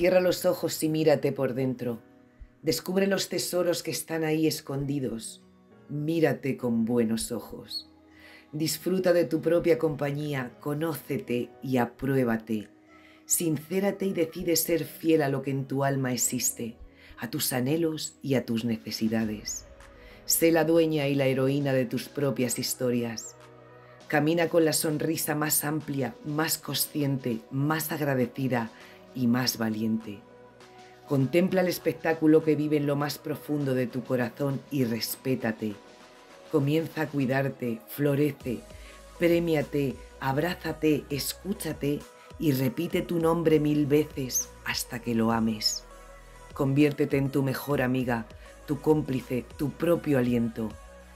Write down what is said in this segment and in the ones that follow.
Cierra los ojos y mírate por dentro. Descubre los tesoros que están ahí escondidos. Mírate con buenos ojos. Disfruta de tu propia compañía, conócete y apruébate. Sincérate y decide ser fiel a lo que en tu alma existe, a tus anhelos y a tus necesidades. Sé la dueña y la heroína de tus propias historias. Camina con la sonrisa más amplia, más consciente, más agradecida y más valiente. Contempla el espectáculo que vive en lo más profundo de tu corazón y respétate. Comienza a cuidarte, florece, premiate, abrázate, escúchate y repite tu nombre mil veces hasta que lo ames. Conviértete en tu mejor amiga, tu cómplice, tu propio aliento.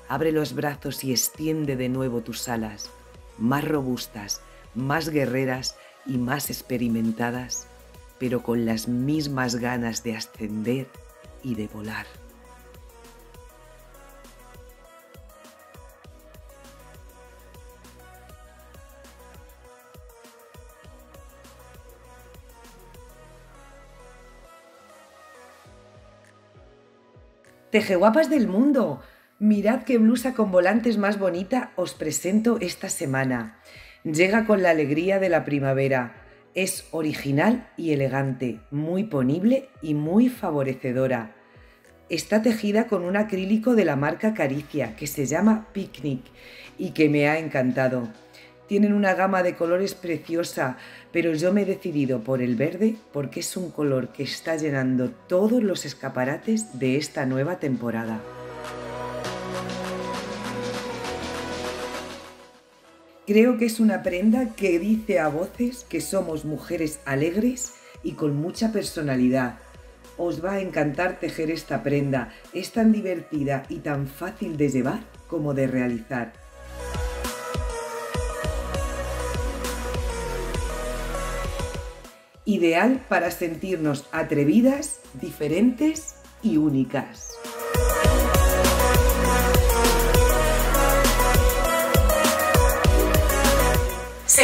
Abre los brazos y extiende de nuevo tus alas, más robustas, más guerreras y más experimentadas pero con las mismas ganas de ascender y de volar. Tejeguapas del mundo, mirad qué blusa con volantes más bonita os presento esta semana. Llega con la alegría de la primavera es original y elegante, muy ponible y muy favorecedora. Está tejida con un acrílico de la marca Caricia que se llama Picnic y que me ha encantado. Tienen una gama de colores preciosa, pero yo me he decidido por el verde porque es un color que está llenando todos los escaparates de esta nueva temporada. Creo que es una prenda que dice a voces que somos mujeres alegres y con mucha personalidad. Os va a encantar tejer esta prenda, es tan divertida y tan fácil de llevar como de realizar. Ideal para sentirnos atrevidas, diferentes y únicas.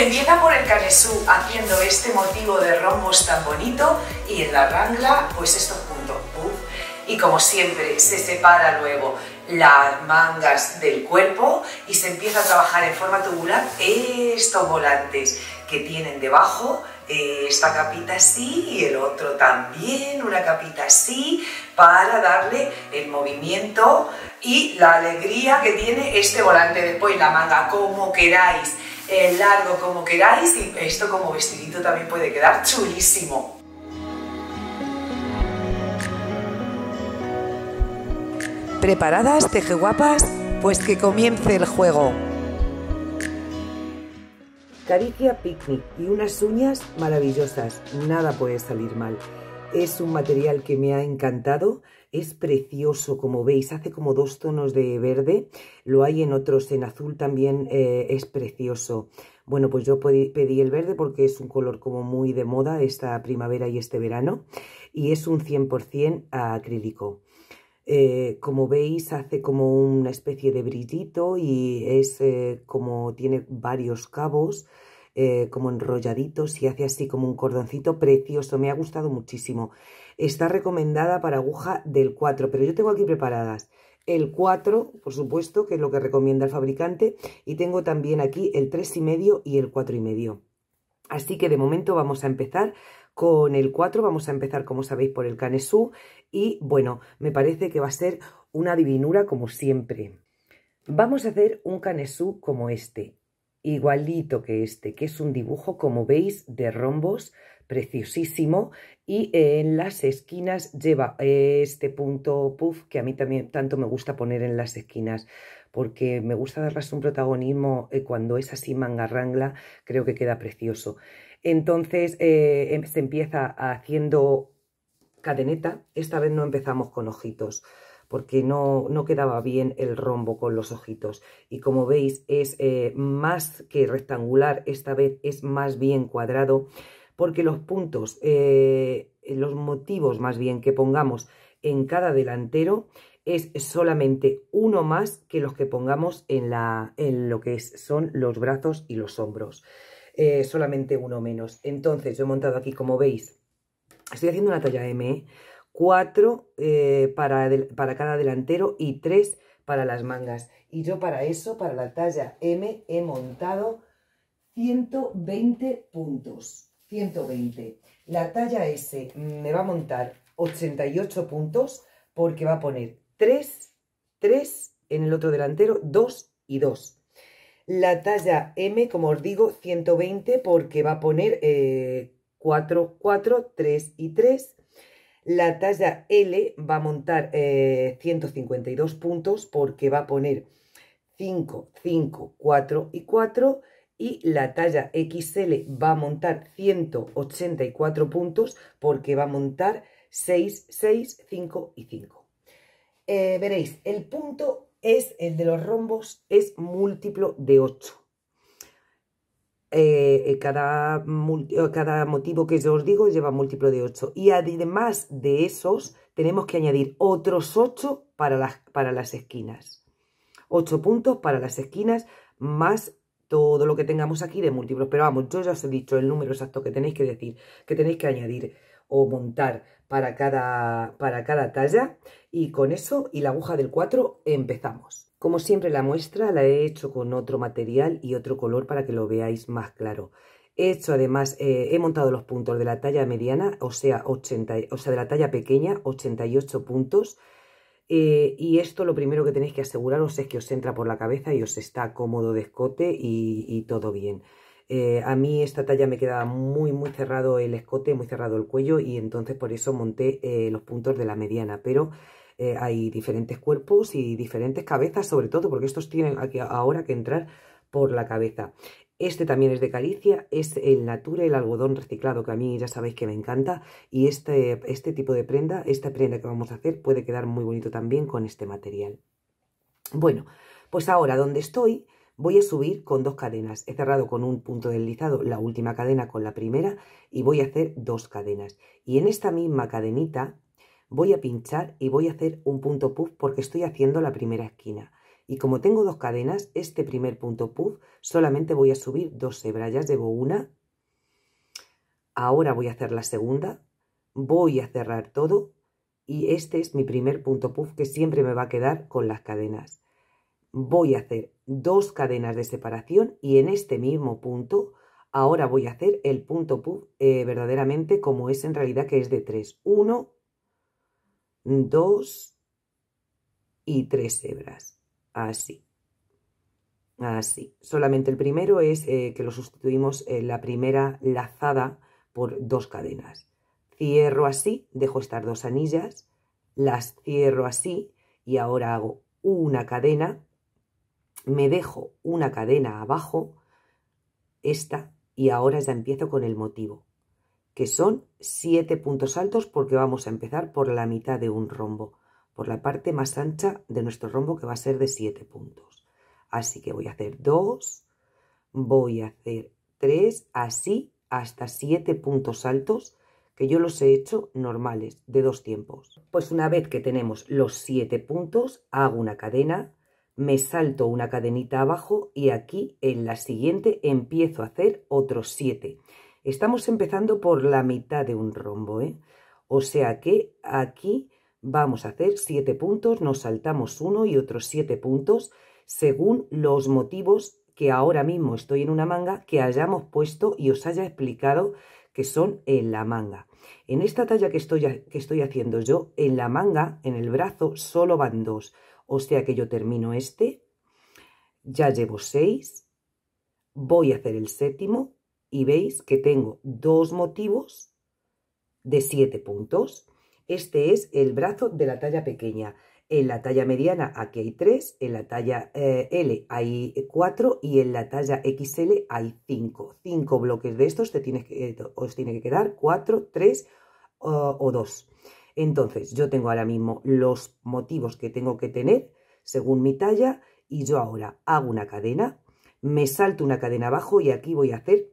empieza por el canesú haciendo este motivo de rombos tan bonito y en la rangla pues estos puntos. Y como siempre se separa luego las mangas del cuerpo y se empieza a trabajar en forma tubular estos volantes que tienen debajo esta capita así y el otro también, una capita así, para darle el movimiento y la alegría que tiene este volante. Después la manga, como queráis, el largo como queráis y esto como vestidito también puede quedar chulísimo. ¿Preparadas, teje guapas, Pues que comience el juego. Caricia Picnic y unas uñas maravillosas. Nada puede salir mal. Es un material que me ha encantado. Es precioso, como veis, hace como dos tonos de verde. Lo hay en otros, en azul también eh, es precioso. Bueno, pues yo pedí el verde porque es un color como muy de moda esta primavera y este verano. Y es un 100% acrílico. Eh, como veis hace como una especie de brillito y es eh, como tiene varios cabos como enrolladitos y hace así como un cordoncito precioso, me ha gustado muchísimo está recomendada para aguja del 4, pero yo tengo aquí preparadas el 4, por supuesto, que es lo que recomienda el fabricante, y tengo también aquí el 3,5 y el 4,5. Así que de momento vamos a empezar con el 4, vamos a empezar, como sabéis, por el canesú, y bueno, me parece que va a ser una divinura como siempre. Vamos a hacer un canesú como este igualito que este, que es un dibujo, como veis, de rombos, preciosísimo, y en las esquinas lleva este punto puff, que a mí también tanto me gusta poner en las esquinas, porque me gusta darles un protagonismo eh, cuando es así manga rangla, creo que queda precioso. Entonces eh, em, se empieza haciendo cadeneta, esta vez no empezamos con ojitos, porque no, no quedaba bien el rombo con los ojitos. Y como veis es eh, más que rectangular, esta vez es más bien cuadrado, porque los puntos, eh, los motivos más bien que pongamos en cada delantero es solamente uno más que los que pongamos en, la, en lo que son los brazos y los hombros. Eh, solamente uno menos. Entonces, yo he montado aquí, como veis, estoy haciendo una talla M, 4 eh, para, cada delantero y 3 para las mangas. Y yo para eso, para la talla M, he montado 120 puntos. 120. La talla S me va a montar 88 puntos porque va a poner 3, 3 en el otro delantero, 2 y 2. La talla M, como os digo, 120 porque va a poner 4, 4, 3 y 3. La talla L va a montar 152 eh, puntos porque va a poner 5, 5, 4 y 4 y la talla XL va a montar 184 puntos porque va a montar 6, 6, 5 y 5. Eh, veréis, el punto es el de los rombos es múltiplo de 8. Eh, eh, cada, eh, cada motivo que yo os digo lleva múltiplo de 8. Y además de esos, tenemos que añadir otros 8 para las, para las esquinas. 8 puntos para las esquinas, más todo lo que tengamos aquí de múltiplos. Pero vamos, yo ya os he dicho el número exacto que tenéis que decir, que tenéis que añadir o montar para cada, para cada talla. Y con eso y la aguja del 4 empezamos. Como siempre la muestra la he hecho con otro material y otro color para que lo veáis más claro. He hecho además, eh, he montado los puntos de la talla mediana, o sea, 80, o sea de la talla pequeña, 88 puntos. Eh, y esto lo primero que tenéis que aseguraros es que os entra por la cabeza y os está cómodo de escote y, todo bien. Eh, a mí esta talla me quedaba muy muy cerrado el escote, muy cerrado el cuello y entonces por eso monté los puntos de la mediana, pero eh, hay diferentes cuerpos y diferentes cabezas, sobre todo porque estos tienen ahora que entrar por la cabeza. Este también es de Calicia, es el Natura, el algodón reciclado, que a mí ya sabéis que me encanta. Y este, este tipo de prenda, esta prenda que vamos a hacer, puede quedar muy bonito también con este material. Bueno, pues ahora donde estoy voy a subir con dos cadenas. He cerrado con un punto deslizado la última cadena con la primera y voy a hacer dos cadenas. Y en esta misma cadenita Voy a pinchar y voy a hacer un punto puff porque estoy haciendo la primera esquina. Y como tengo dos cadenas, este primer punto puff solamente voy a subir dos hebras. Ya llevo una. Ahora voy a hacer la segunda. Voy a cerrar todo. Y este es mi primer punto puff que siempre me va a quedar con las cadenas. Voy a hacer dos cadenas de separación y en este mismo punto ahora voy a hacer el punto puff eh, verdaderamente como es en realidad que es de 3. 1, dos y tres hebras. Así. Así. Solamente el primero es eh, que lo sustituimos en la primera lazada por dos cadenas. Cierro así, dejo estar dos anillas, las cierro así y ahora hago una cadena, me dejo una cadena abajo, esta, y ahora ya empiezo con el motivo que son siete puntos altos porque vamos a empezar por la mitad de un rombo, por la parte más ancha de nuestro rombo que va a ser de siete puntos. Así que voy a hacer dos, voy a hacer tres, así hasta siete puntos altos que yo los he hecho normales, de dos tiempos. Pues una vez que tenemos los siete puntos, hago una cadena, me salto una cadenita abajo y aquí en la siguiente empiezo a hacer otros siete. Estamos empezando por la mitad de un rombo, ¿eh? O sea que aquí vamos a hacer siete puntos, nos saltamos uno y otros siete puntos según los motivos que ahora mismo estoy en una manga que hayamos puesto y os haya explicado que son en la manga. En esta talla que estoy, que estoy haciendo yo, en la manga, en el brazo, solo van dos. O sea que yo termino este, ya llevo seis, voy a hacer el séptimo y veis que tengo dos motivos de siete puntos. Este es el brazo de la talla pequeña. En la talla mediana aquí hay tres. en la talla eh, L hay 4 y en la talla XL hay cinco. Cinco bloques de estos te tienes que, eh, os tiene que quedar cuatro, tres o dos. Entonces yo tengo ahora mismo los motivos que tengo que tener según mi talla y yo ahora hago una cadena, me salto una cadena abajo y aquí voy a hacer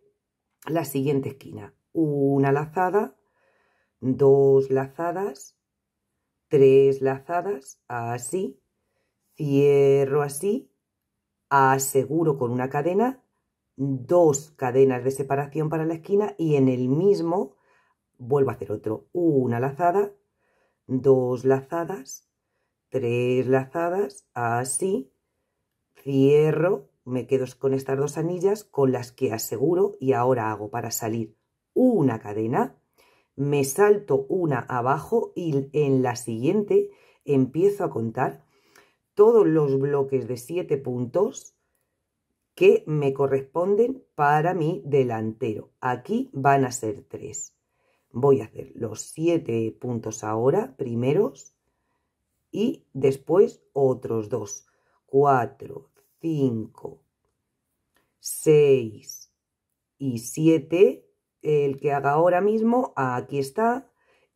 la siguiente esquina. Una lazada, dos lazadas, tres lazadas, así, cierro así, aseguro con una cadena, dos cadenas de separación para la esquina y en el mismo vuelvo a hacer otro. Una lazada, dos lazadas, tres lazadas, así, cierro, me quedo con estas dos anillas con las que aseguro y ahora hago para salir una cadena, me salto una abajo y en la siguiente empiezo a contar todos los bloques de 7 puntos que me corresponden para mi delantero. Aquí van a ser tres Voy a hacer los siete puntos ahora, primeros, y después otros dos cuatro 5, 6 y 7, el que haga ahora mismo, aquí está,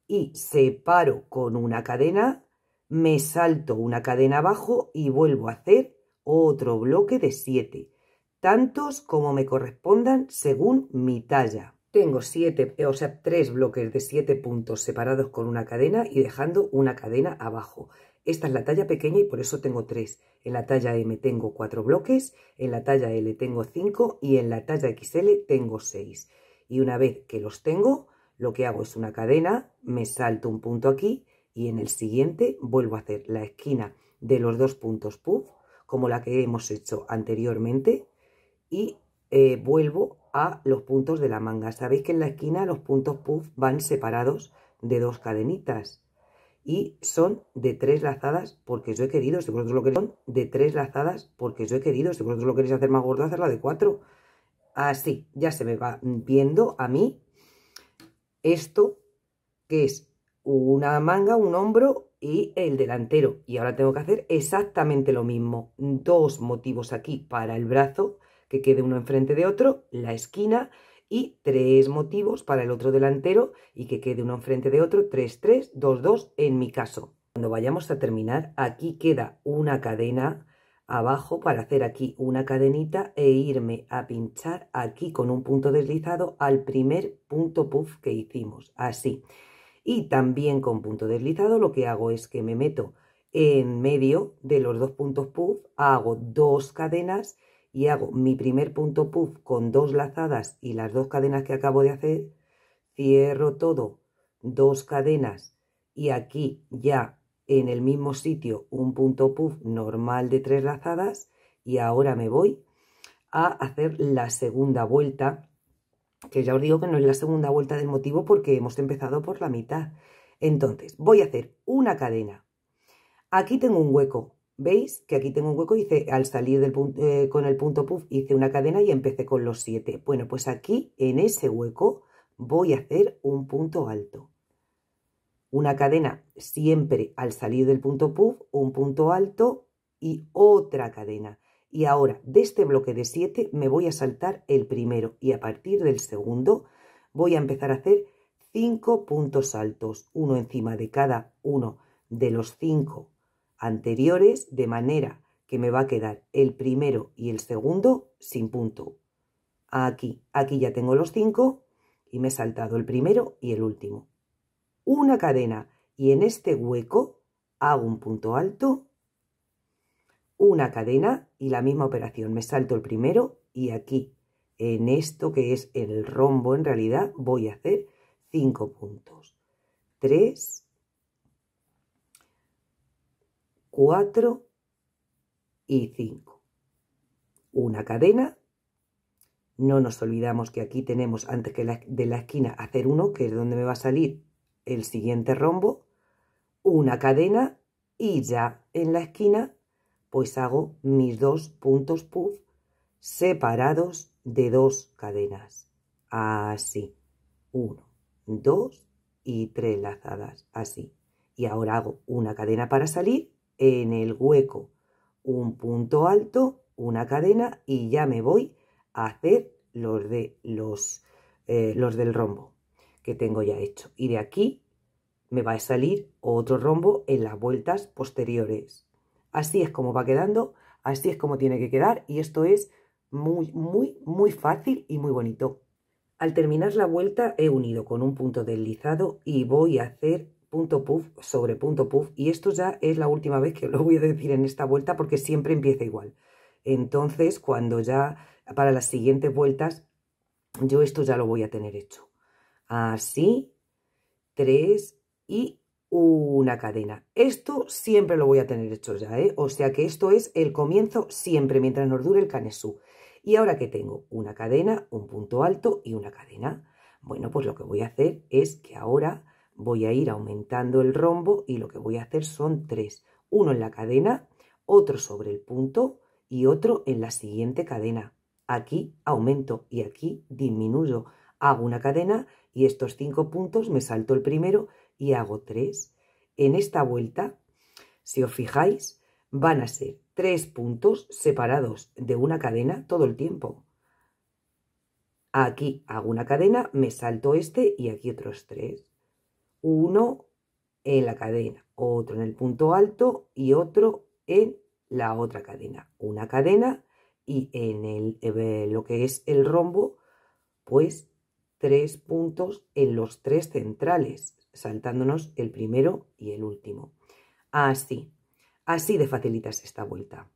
y separo con una cadena, me salto una cadena abajo y vuelvo a hacer otro bloque de 7, tantos como me correspondan según mi talla. Tengo 7, eh, o sea, 3 bloques de 7 puntos separados con una cadena y dejando una cadena abajo. Esta es la talla pequeña y por eso tengo 3. En la talla M tengo 4 bloques, en la talla L tengo 5 y en la talla XL tengo 6. Y una vez que los tengo, lo que hago es una cadena, me salto un punto aquí y en el siguiente vuelvo a hacer la esquina de los dos puntos puff, como la que hemos hecho anteriormente, y eh, vuelvo a los puntos de la manga. Sabéis que en la esquina los puntos puff van separados de dos cadenitas y son de tres lazadas porque yo he querido, si vosotros lo queréis, son de tres lazadas porque yo he querido, si vosotros lo queréis hacer más gordo, hacerla de cuatro. Así, ya se me va viendo a mí esto que es una manga, un hombro y el delantero. Y ahora tengo que hacer exactamente lo mismo. Dos motivos aquí para el brazo, que quede uno enfrente de otro, la esquina y tres motivos para el otro delantero y que quede uno enfrente de otro, 3, 3, 2, 2 en mi caso. Cuando vayamos a terminar, aquí queda una cadena abajo para hacer aquí una cadenita e irme a pinchar aquí con un punto deslizado al primer punto puff que hicimos, así. Y también con punto deslizado lo que hago es que me meto en medio de los dos puntos puff, hago dos cadenas y hago mi primer punto puff con dos lazadas y las dos cadenas que acabo de hacer, cierro todo, dos cadenas y aquí ya en el mismo sitio un punto puff normal de tres lazadas y ahora me voy a hacer la segunda vuelta, que ya os digo que no es la segunda vuelta del motivo porque hemos empezado por la mitad. Entonces, voy a hacer una cadena. Aquí tengo un hueco, ¿Veis que aquí tengo un hueco? Hice, al salir del eh, con el punto puff hice una cadena y empecé con los 7. Bueno, pues aquí en ese hueco voy a hacer un punto alto. Una cadena siempre al salir del punto puff, un punto alto y otra cadena. Y ahora, de este bloque de 7 me voy a saltar el primero y a partir del segundo voy a empezar a hacer cinco puntos altos, uno encima de cada uno de los 5 anteriores de manera que me va a quedar el primero y el segundo sin punto. Aquí, aquí ya tengo los cinco y me he saltado el primero y el último. Una cadena y en este hueco hago un punto alto, una cadena y la misma operación. Me salto el primero y aquí, en esto que es el rombo en realidad, voy a hacer cinco puntos. tres 4 y 5. Una cadena. No nos olvidamos que aquí tenemos antes que de la esquina hacer uno, que es donde me va a salir el siguiente rombo. Una cadena y ya en la esquina pues hago mis dos puntos puff separados de dos cadenas. Así. 1, 2 y tres lazadas. Así. Y ahora hago una cadena para salir en el hueco, un punto alto, una cadena y ya me voy a hacer los, de, los, eh, los del rombo que tengo ya hecho. Y de aquí me va a salir otro rombo en las vueltas posteriores. Así es como va quedando, así es como tiene que quedar y esto es muy, muy, muy fácil y muy bonito. Al terminar la vuelta he unido con un punto deslizado y voy a hacer punto puff sobre punto puff y esto ya es la última vez que lo voy a decir en esta vuelta porque siempre empieza igual. Entonces, cuando ya para las siguientes vueltas, yo esto ya lo voy a tener hecho. Así, tres y una cadena. Esto siempre lo voy a tener hecho ya, ¿eh? O sea que esto es el comienzo siempre, mientras nos dure el canesú. Y ahora que tengo una cadena, un punto alto y una cadena, bueno, pues lo que voy a hacer es que ahora voy a ir aumentando el rombo y lo que voy a hacer son tres. Uno en la cadena, otro sobre el punto y otro en la siguiente cadena. Aquí aumento y aquí disminuyo. Hago una cadena y estos cinco puntos me salto el primero y hago tres. En esta vuelta, si os fijáis, van a ser tres puntos separados de una cadena todo el tiempo. Aquí hago una cadena, me salto este y aquí otros tres uno en la cadena, otro en el punto alto y otro en la otra cadena. Una cadena y en el, eh, lo que es el rombo, pues tres puntos en los tres centrales, saltándonos el primero y el último. Así, así de facilitas esta vuelta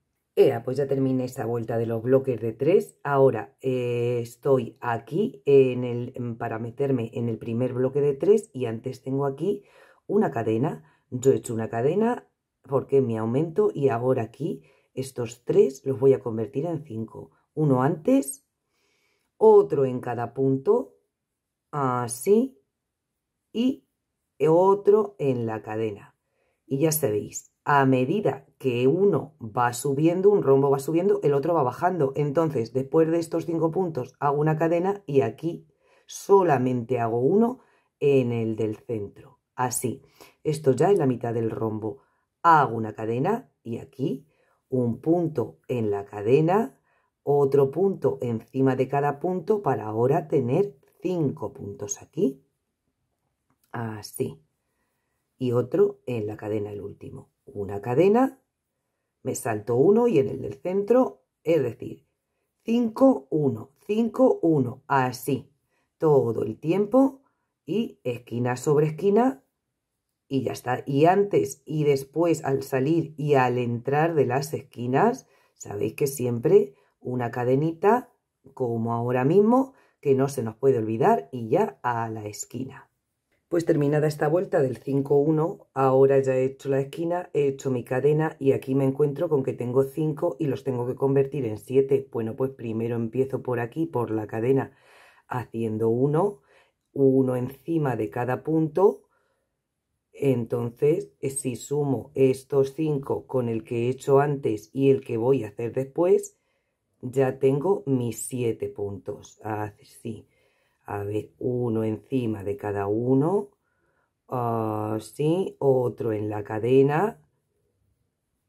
pues ya terminé esta vuelta de los bloques de tres. Ahora eh, estoy aquí en el, para meterme en el primer bloque de tres y antes tengo aquí una cadena. Yo he hecho una cadena porque me aumento y ahora aquí estos tres los voy a convertir en 5, Uno antes, otro en cada punto, así, y otro en la cadena. Y ya sabéis, a medida que uno va subiendo, un rombo va subiendo, el otro va bajando. Entonces, después de estos cinco puntos, hago una cadena y aquí solamente hago uno en el del centro. Así, esto ya es la mitad del rombo. Hago una cadena y aquí un punto en la cadena, otro punto encima de cada punto para ahora tener cinco puntos aquí. Así. Y otro en la cadena, el último una cadena, me salto uno y en el del centro, es decir, 5, 1, 5, 1, así, todo el tiempo y esquina sobre esquina y ya está. Y antes y después al salir y al entrar de las esquinas, sabéis que siempre una cadenita, como ahora mismo, que no se nos puede olvidar y ya a la esquina. Pues terminada esta vuelta del 5-1, ahora ya he hecho la esquina, he hecho mi cadena y aquí me encuentro con que tengo 5 y los tengo que convertir en 7. Bueno, pues primero empiezo por aquí, por la cadena, haciendo 1, 1 encima de cada punto. Entonces, si sumo estos 5 con el que he hecho antes y el que voy a hacer después, ya tengo mis 7 puntos. Así. Ah, a ver, uno encima de cada uno. Así, ah, otro en la cadena.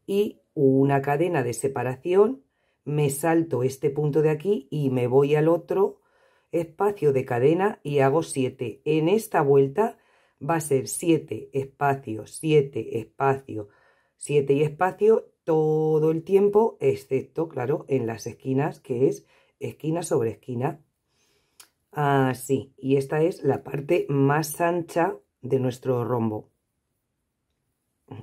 Y una cadena de separación. Me salto este punto de aquí y me voy al otro espacio de cadena y hago siete. En esta vuelta va a ser siete espacios, siete espacios, siete y espacio todo el tiempo, excepto, claro, en las esquinas, que es esquina sobre esquina. Así, ah, y esta es la parte más ancha de nuestro rombo.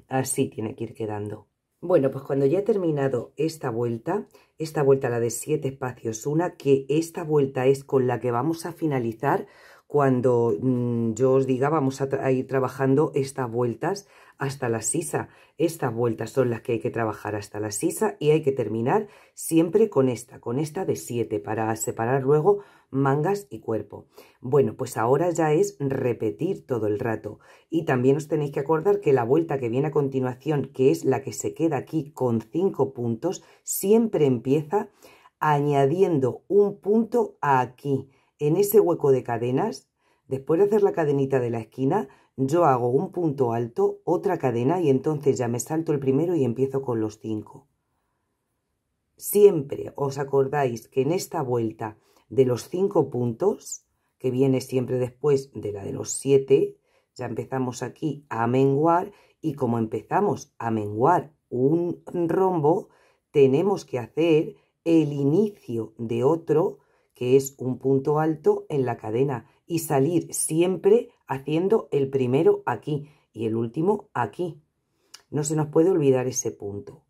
Así tiene que ir quedando. Bueno, pues cuando ya he terminado esta vuelta, esta vuelta la de siete espacios, una que esta vuelta es con la que vamos a finalizar cuando mm, yo os diga vamos a ir trabajando estas vueltas hasta la sisa. Estas vueltas son las que hay que trabajar hasta la sisa y hay que terminar siempre con esta, con esta de 7 para separar luego mangas y cuerpo. Bueno, pues ahora ya es repetir todo el rato y también os tenéis que acordar que la vuelta que viene a continuación, que es la que se queda aquí con 5 puntos, siempre empieza añadiendo un punto aquí, en ese hueco de cadenas, después de hacer la cadenita de la esquina, yo hago un punto alto, otra cadena y entonces ya me salto el primero y empiezo con los cinco. Siempre os acordáis que en esta vuelta de los cinco puntos, que viene siempre después de la de los siete, ya empezamos aquí a menguar y como empezamos a menguar un rombo, tenemos que hacer el inicio de otro, que es un punto alto en la cadena, y salir siempre haciendo el primero aquí y el último aquí. No se nos puede olvidar ese punto,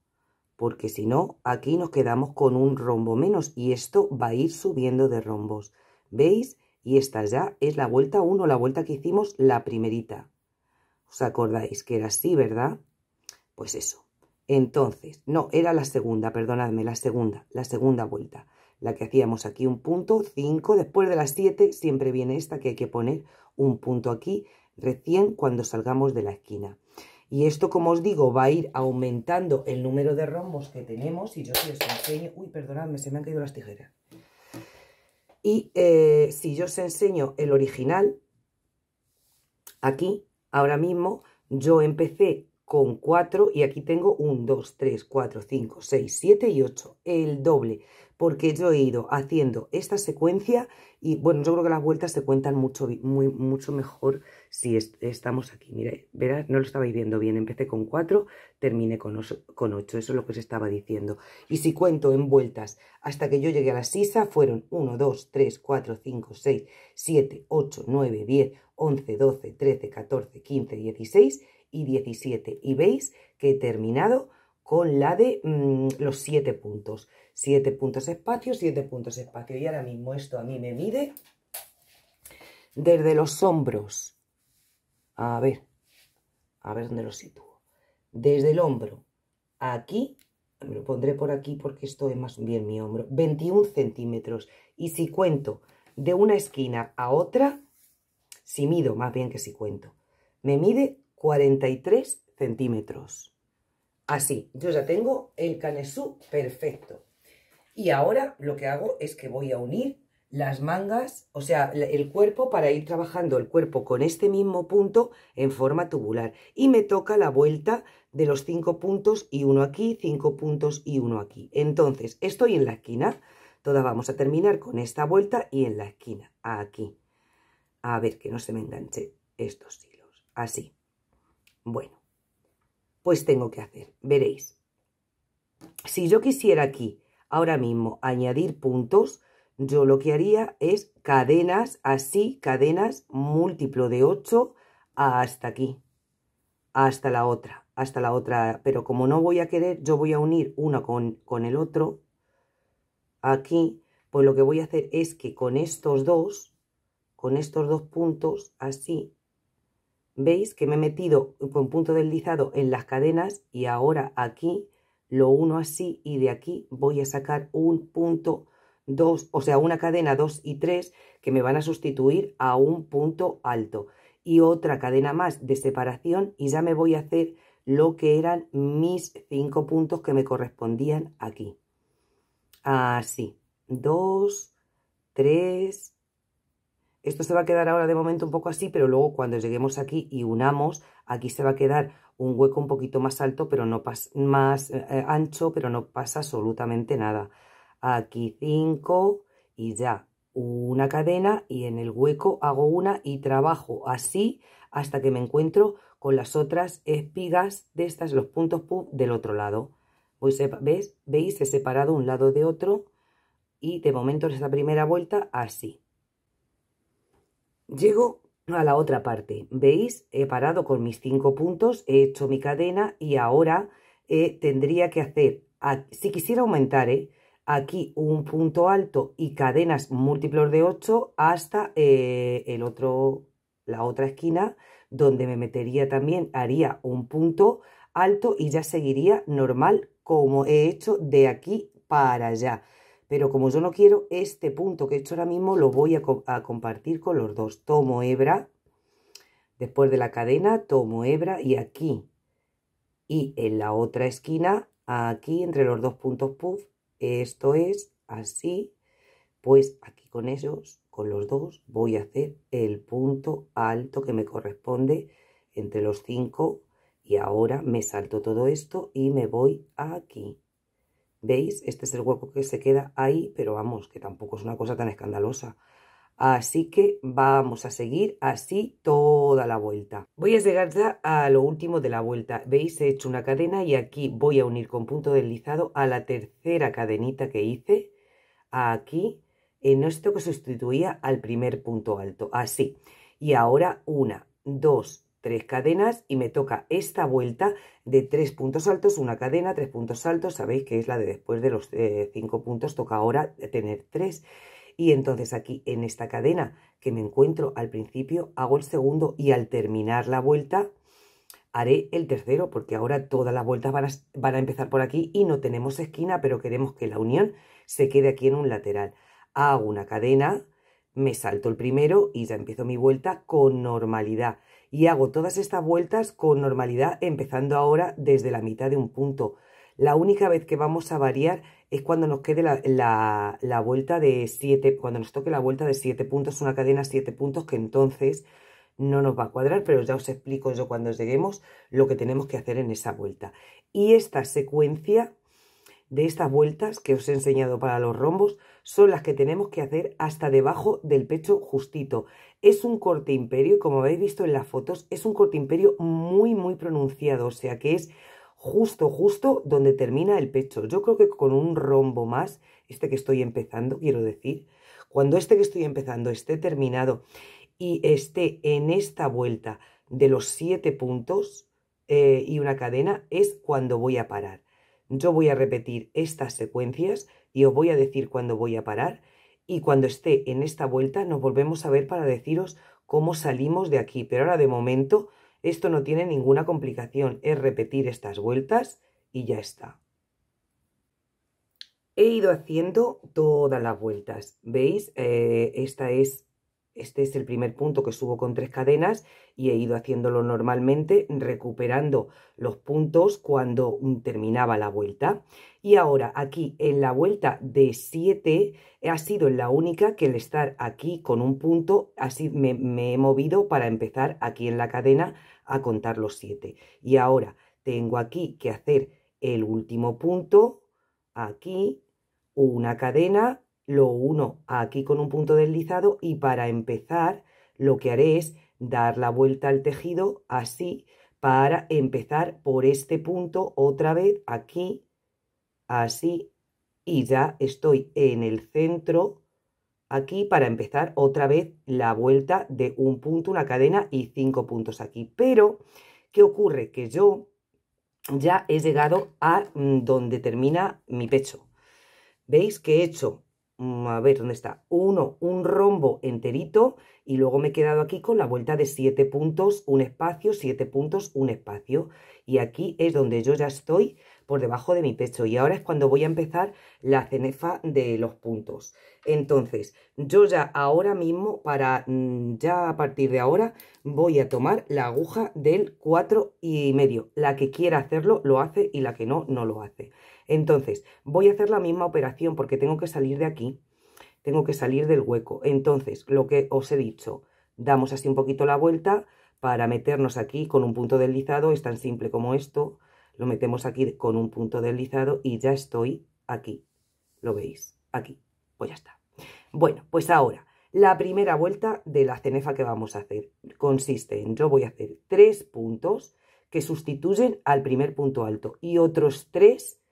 porque si no, aquí nos quedamos con un rombo menos y esto va a ir subiendo de rombos. ¿Veis? Y esta ya es la vuelta 1, la vuelta que hicimos la primerita. ¿Os acordáis que era así, verdad? Pues eso. Entonces, no, era la segunda, perdonadme, la segunda, la segunda vuelta la que hacíamos aquí un punto, 5, después de las 7 siempre viene esta que hay que poner un punto aquí recién cuando salgamos de la esquina. Y esto, como os digo, va a ir aumentando el número de rombos que tenemos. Y yo si os enseño... Uy, perdonadme, se me han caído las tijeras. Y eh, si yo os enseño el original, aquí, ahora mismo, yo empecé con 4 y aquí tengo 1, 2, 3, 4, 5, 6, 7 y 8. El doble porque yo he ido haciendo esta secuencia y bueno, yo creo que las vueltas se cuentan mucho, muy, mucho mejor si estamos aquí. Mire, verás, no lo estabais viendo bien, empecé con 4, terminé con 8, con eso es lo que os estaba diciendo. Y si cuento en vueltas hasta que yo llegué a la sisa, fueron 1, 2, 3, 4, 5, 6, 7, 8, 9, 10, 11, 12, 13, 14, 15, 16 y 17. Y veis que he terminado con la de mm, los 7 puntos. 7 puntos espacio, 7 puntos espacio. Y ahora mismo esto a mí me mide desde los hombros. A ver, a ver dónde lo sitúo. Desde el hombro aquí, me lo pondré por aquí porque esto es más bien mi hombro, 21 centímetros. Y si cuento de una esquina a otra, si mido, más bien que si cuento, me mide 43 centímetros. Así, yo ya tengo el canesú perfecto. Y ahora lo que hago es que voy a unir las mangas, o sea, el cuerpo para ir trabajando el cuerpo con este mismo punto en forma tubular. Y me toca la vuelta de los cinco puntos y uno aquí, cinco puntos y uno aquí. Entonces, estoy en la esquina. toda vamos a terminar con esta vuelta y en la esquina, aquí. A ver que no se me enganche estos hilos. Así. Bueno, pues tengo que hacer, veréis. Si yo quisiera aquí ahora mismo añadir puntos, yo lo que haría es cadenas, así, cadenas, múltiplo de 8 hasta aquí, hasta la otra, hasta la otra. Pero como no voy a querer, yo voy a unir una con, el otro, aquí, pues lo que voy a hacer es que con estos dos, con estos dos puntos, así, veis que me he metido con punto deslizado en las cadenas y ahora aquí lo uno así y de aquí voy a sacar un punto dos o sea, una cadena 2 y 3 que me van a sustituir a un punto alto y otra cadena más de separación y ya me voy a hacer lo que eran mis cinco puntos que me correspondían aquí. Así, 2, 3, esto se va a quedar ahora de momento un poco así, pero luego cuando lleguemos aquí y unamos, aquí se va a quedar un hueco un poquito más alto, pero no pasa más eh, eh, ancho, pero no pasa absolutamente nada. Aquí cinco y ya una cadena y en el hueco hago una y trabajo así hasta que me encuentro con las otras espigas de estas, los puntos del otro lado. Pues, ¿ves? ¿Veis? He separado un lado de otro y de momento en esta primera vuelta así. Llego a la otra parte. ¿Veis? He parado con mis cinco puntos, he hecho mi cadena y ahora eh, tendría que hacer, si quisiera aumentar, eh, aquí un punto alto y cadenas múltiplos de 8 hasta eh, el otro, la otra esquina donde me metería también, haría un punto alto y ya seguiría normal como he hecho de aquí para allá. Pero como yo no quiero este punto que he hecho ahora mismo, lo voy a, compartir con los dos. Tomo hebra, después de la cadena tomo hebra y aquí y en la otra esquina, aquí entre los dos puntos puff, esto es así, pues aquí con ellos, con los dos, voy a hacer el punto alto que me corresponde entre los cinco y ahora me salto todo esto y me voy aquí. ¿Veis? Este es el hueco que se queda ahí, pero vamos, que tampoco es una cosa tan escandalosa. Así que vamos a seguir así toda la vuelta. Voy a llegar ya a lo último de la vuelta. Veis, he hecho una cadena y aquí voy a unir con punto deslizado a la tercera cadenita que hice. Aquí, en eh, esto que sustituía al primer punto alto. Así. Y ahora una, dos, tres cadenas y me toca esta vuelta de tres puntos altos, una cadena, tres puntos altos, sabéis que es la de después de los eh, cinco puntos, toca ahora tener tres. Y entonces aquí en esta cadena que me encuentro al principio hago el segundo y al terminar la vuelta haré el tercero porque ahora todas las vueltas van a empezar por aquí y no tenemos esquina pero queremos que la unión se quede aquí en un lateral. Hago una cadena, me salto el primero y ya empiezo mi vuelta con normalidad y hago todas estas vueltas con normalidad empezando ahora desde la mitad de un punto. La única vez que vamos a variar es cuando nos quede la, vuelta de 7, cuando nos toque la vuelta de 7 puntos, una cadena 7 puntos que entonces no nos va a cuadrar, pero ya os explico yo cuando lleguemos lo que tenemos que hacer en esa vuelta. Y esta secuencia de estas vueltas que os he enseñado para los rombos son las que tenemos que hacer hasta debajo del pecho justito. Es un corte imperio, como habéis visto en las fotos, es un corte imperio muy, muy pronunciado, o sea que es justo, justo donde termina el pecho. Yo creo que con un rombo más, este que estoy empezando, quiero decir, cuando este que estoy empezando esté terminado y esté en esta vuelta de los siete puntos eh, y una cadena, es cuando voy a parar. Yo voy a repetir estas secuencias y os voy a decir cuándo voy a parar y cuando esté en esta vuelta nos volvemos a ver para deciros cómo salimos de aquí. Pero ahora de momento esto no tiene ninguna complicación, es repetir estas vueltas y ya está. He ido haciendo todas las vueltas, ¿veis? Eh, esta es este es el primer punto que subo con tres cadenas y he ido haciéndolo normalmente recuperando los puntos cuando terminaba la vuelta. Y ahora aquí en la vuelta de 7 ha sido la única que el estar aquí con un punto así me, me he movido para empezar aquí en la cadena a contar los 7. Y ahora tengo aquí que hacer el último punto, aquí una cadena lo uno aquí con un punto deslizado y para empezar lo que haré es dar la vuelta al tejido así para empezar por este punto otra vez aquí, así, y ya estoy en el centro aquí para empezar otra vez la vuelta de un punto, una cadena y cinco puntos aquí. Pero, ¿qué ocurre? Que yo ya he llegado a mm, donde termina mi pecho. ¿Veis que he hecho Mm, a ver, ¿dónde está? Uno, un rombo enterito y luego me he quedado aquí con la vuelta de siete puntos, un espacio, siete puntos, un espacio. Y aquí es donde yo ya estoy por debajo de mi pecho y ahora es cuando voy a empezar la cenefa de los puntos. Entonces, yo ya ahora mismo, para mm, ya a partir de ahora, voy a tomar la aguja del 4 y medio. La que quiera hacerlo, lo hace y la que no, no lo hace. Entonces, voy a hacer la misma operación porque tengo que salir de aquí, tengo que salir del hueco. Entonces, lo que os he dicho, damos así un poquito la vuelta para meternos aquí con un punto deslizado, es tan simple como esto, lo metemos aquí con un punto deslizado y ya estoy aquí, ¿lo veis? Aquí, pues ya está. Bueno, pues ahora, la primera vuelta de la cenefa que vamos a hacer consiste en, yo voy a hacer tres puntos que sustituyen al primer punto alto y otros tres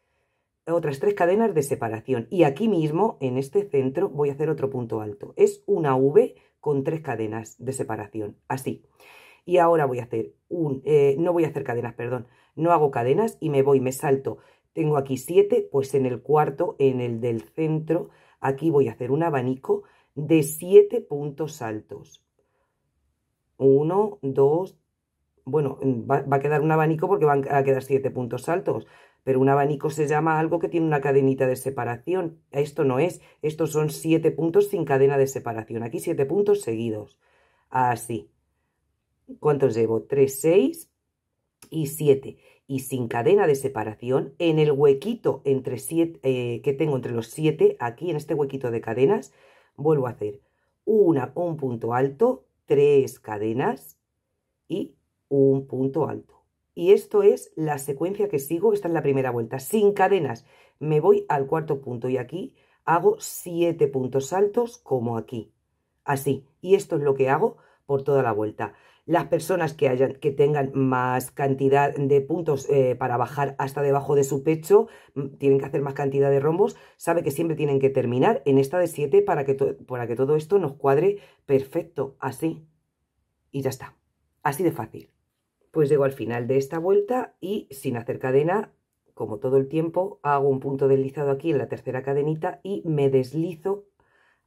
otras tres cadenas de separación. Y aquí mismo, en este centro, voy a hacer otro punto alto. Es una V con tres cadenas de separación, así. Y ahora voy a hacer un, eh, no voy a hacer cadenas, perdón, no hago cadenas y me voy, me salto. Tengo aquí siete, pues en el cuarto, en el del centro, aquí voy a hacer un abanico de siete puntos altos Uno, dos, bueno, va, a quedar un abanico porque van a quedar siete puntos altos pero un abanico se llama algo que tiene una cadenita de separación. Esto no es, estos son siete puntos sin cadena de separación. Aquí siete puntos seguidos. Así. ¿Cuántos llevo? Tres, seis y 7. Y sin cadena de separación, en el huequito entre siete, eh, que tengo entre los siete, aquí en este huequito de cadenas, vuelvo a hacer una, un punto alto, tres cadenas y un punto alto y esto es la secuencia que sigo, esta es la primera vuelta, sin cadenas. Me voy al cuarto punto y aquí hago siete puntos altos como aquí, así. Y esto es lo que hago por toda la vuelta. Las personas que, tengan más cantidad de puntos eh, para bajar hasta debajo de su pecho, mm, tienen que hacer más cantidad de rombos, sabe que siempre tienen que terminar en esta de 7 para, para que todo esto nos cuadre perfecto, así. Y ya está, así de fácil. Pues llego al final de esta vuelta y sin hacer cadena, como todo el tiempo, hago un punto deslizado aquí en la tercera cadenita y me deslizo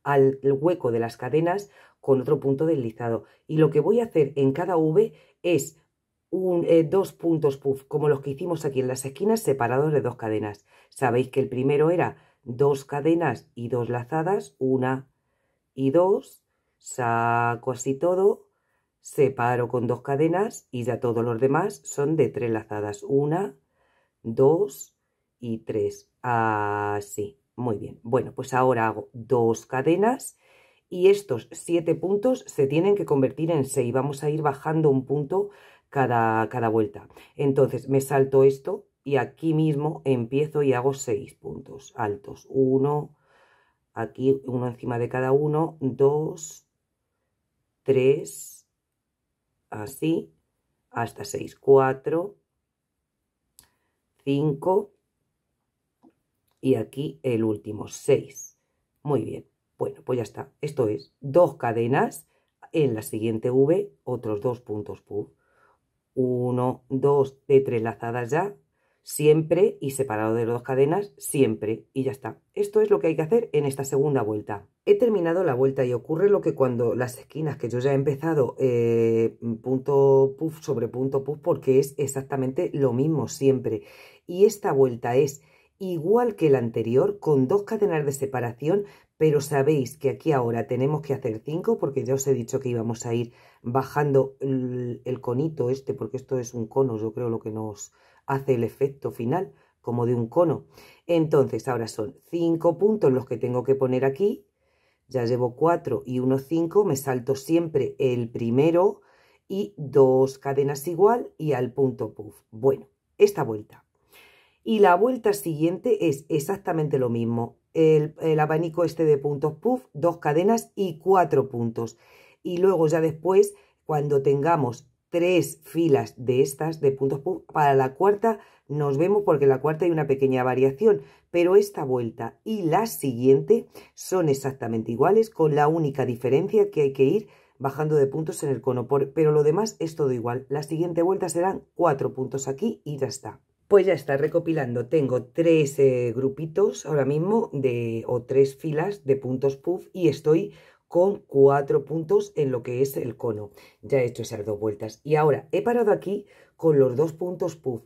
al hueco de las cadenas con otro punto deslizado. Y lo que voy a hacer en cada V es eh, dos puntos puff, como los que hicimos aquí en las esquinas, separados de dos cadenas. Sabéis que el primero era dos cadenas y dos lazadas, una y dos, saco así todo, separo con dos cadenas y ya todos los demás son de tres lazadas. Una, dos y tres. Así. Muy bien. Bueno, pues ahora hago dos cadenas y estos siete puntos se tienen que convertir en seis. Vamos a ir bajando un punto cada, cada vuelta. Entonces me salto esto y aquí mismo empiezo y hago seis puntos altos. Uno, aquí uno encima de cada uno, dos, tres, así, hasta 6, 4, 5 y aquí el último, 6. Muy bien, bueno, pues ya está. Esto es dos cadenas, en la siguiente V otros dos puntos PUB. 1, 2 de lazadas ya, siempre y separado de dos cadenas siempre y ya está. Esto es lo que hay que hacer en esta segunda vuelta. He terminado la vuelta y ocurre lo que cuando las esquinas que yo ya he empezado eh, punto puff sobre punto puff porque es exactamente lo mismo siempre y esta vuelta es igual que la anterior con dos cadenas de separación pero sabéis que aquí ahora tenemos que hacer cinco porque ya os he dicho que íbamos a ir bajando el conito este porque esto es un cono yo creo lo que nos hace el efecto final como de un cono. Entonces, ahora son cinco puntos los que tengo que poner aquí. Ya llevo 4 y uno cinco Me salto siempre el primero y dos cadenas igual y al punto puff. Bueno, esta vuelta. Y la vuelta siguiente es exactamente lo mismo. El, el abanico este de puntos puff, dos cadenas y cuatro puntos. Y luego ya después, cuando tengamos tres filas de estas de puntos para la cuarta nos vemos porque la cuarta hay una pequeña variación pero esta vuelta y la siguiente son exactamente iguales con la única diferencia que hay que ir bajando de puntos en el cono pero lo demás es todo igual la siguiente vuelta serán cuatro puntos aquí y ya está pues ya está recopilando. Tengo tres eh, grupitos ahora mismo de, o tres filas de puntos puff y estoy con cuatro puntos en lo que es el cono. Ya he hecho esas dos vueltas. Y ahora he parado aquí con los dos puntos puff,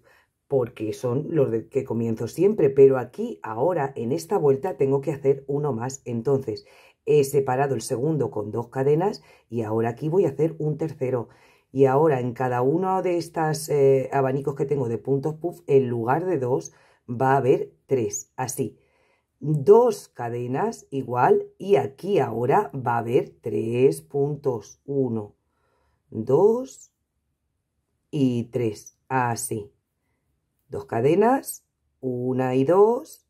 porque son los de que comienzo siempre, pero aquí ahora en esta vuelta tengo que hacer uno más. Entonces he separado el segundo con dos cadenas y ahora aquí voy a hacer un tercero. Y ahora en cada uno de estos eh, abanicos que tengo de puntos puff, en lugar de dos, va a haber tres, así dos cadenas igual y aquí ahora va a haber tres puntos. Uno, dos y tres. Así. Dos cadenas, una y dos.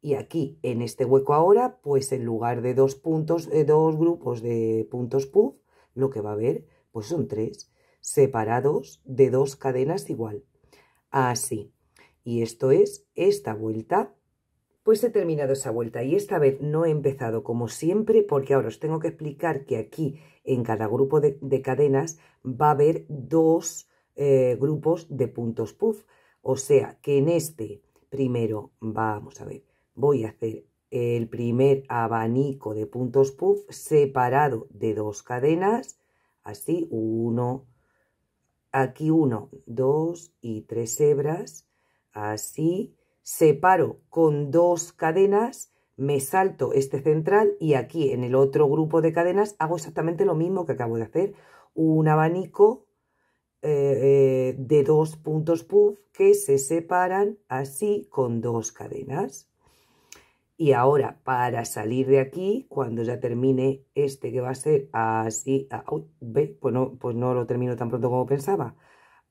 Y aquí, en este hueco ahora, pues en lugar de dos puntos, de dos grupos de puntos puff, lo que va a haber, pues son tres, separados de dos cadenas igual. Así. Y esto es esta vuelta pues he terminado esa vuelta y esta vez no he empezado como siempre porque ahora os tengo que explicar que aquí en cada grupo de, cadenas va a haber dos eh, grupos de puntos puff. O sea que en este primero vamos a ver, voy a hacer el primer abanico de puntos puff separado de dos cadenas, así uno, aquí uno, dos y tres hebras, así separo con dos cadenas, me salto este central y aquí en el otro grupo de cadenas hago exactamente lo mismo que acabo de hacer, un abanico eh, eh, de dos puntos puff que se separan así con dos cadenas. Y ahora, para salir de aquí, cuando ya termine este que va a ser así, pues no, pues no lo termino tan pronto como pensaba.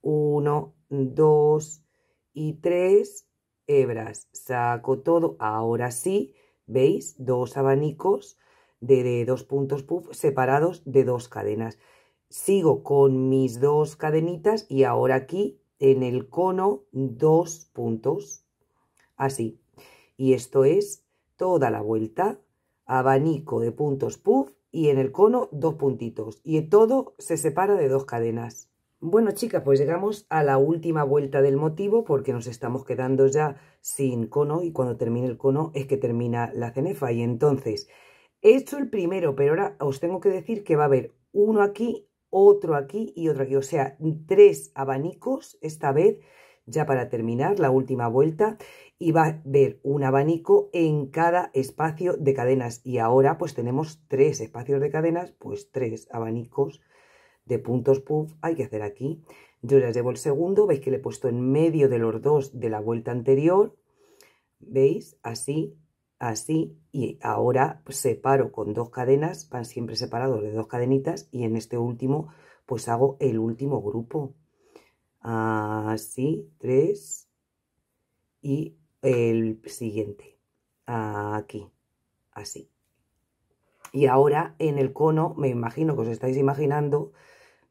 Uno, dos y tres hebras, saco todo, ahora sí, ¿veis? Dos abanicos de, dos puntos puff separados de dos cadenas. Sigo con mis dos cadenitas y ahora aquí en el cono dos puntos, así. Y esto es toda la vuelta, abanico de puntos puff y en el cono dos puntitos. Y todo se separa de dos cadenas. Bueno, chicas, pues llegamos a la última vuelta del motivo porque nos estamos quedando ya sin cono y cuando termine el cono es que termina la cenefa. Y entonces, he hecho el primero, pero ahora os tengo que decir que va a haber uno aquí, otro aquí y otro aquí. O sea, tres abanicos esta vez ya para terminar la última vuelta y va a haber un abanico en cada espacio de cadenas. Y ahora pues tenemos tres espacios de cadenas, pues tres abanicos de puntos puff hay que hacer aquí. Yo ya llevo el segundo, veis que le he puesto en medio de los dos de la vuelta anterior, veis, así, así, y ahora separo con dos cadenas, van siempre separados de dos cadenitas, y en este último, pues hago el último grupo. Así, tres, y el siguiente, aquí, así. Y ahora en el cono, me imagino que os estáis imaginando,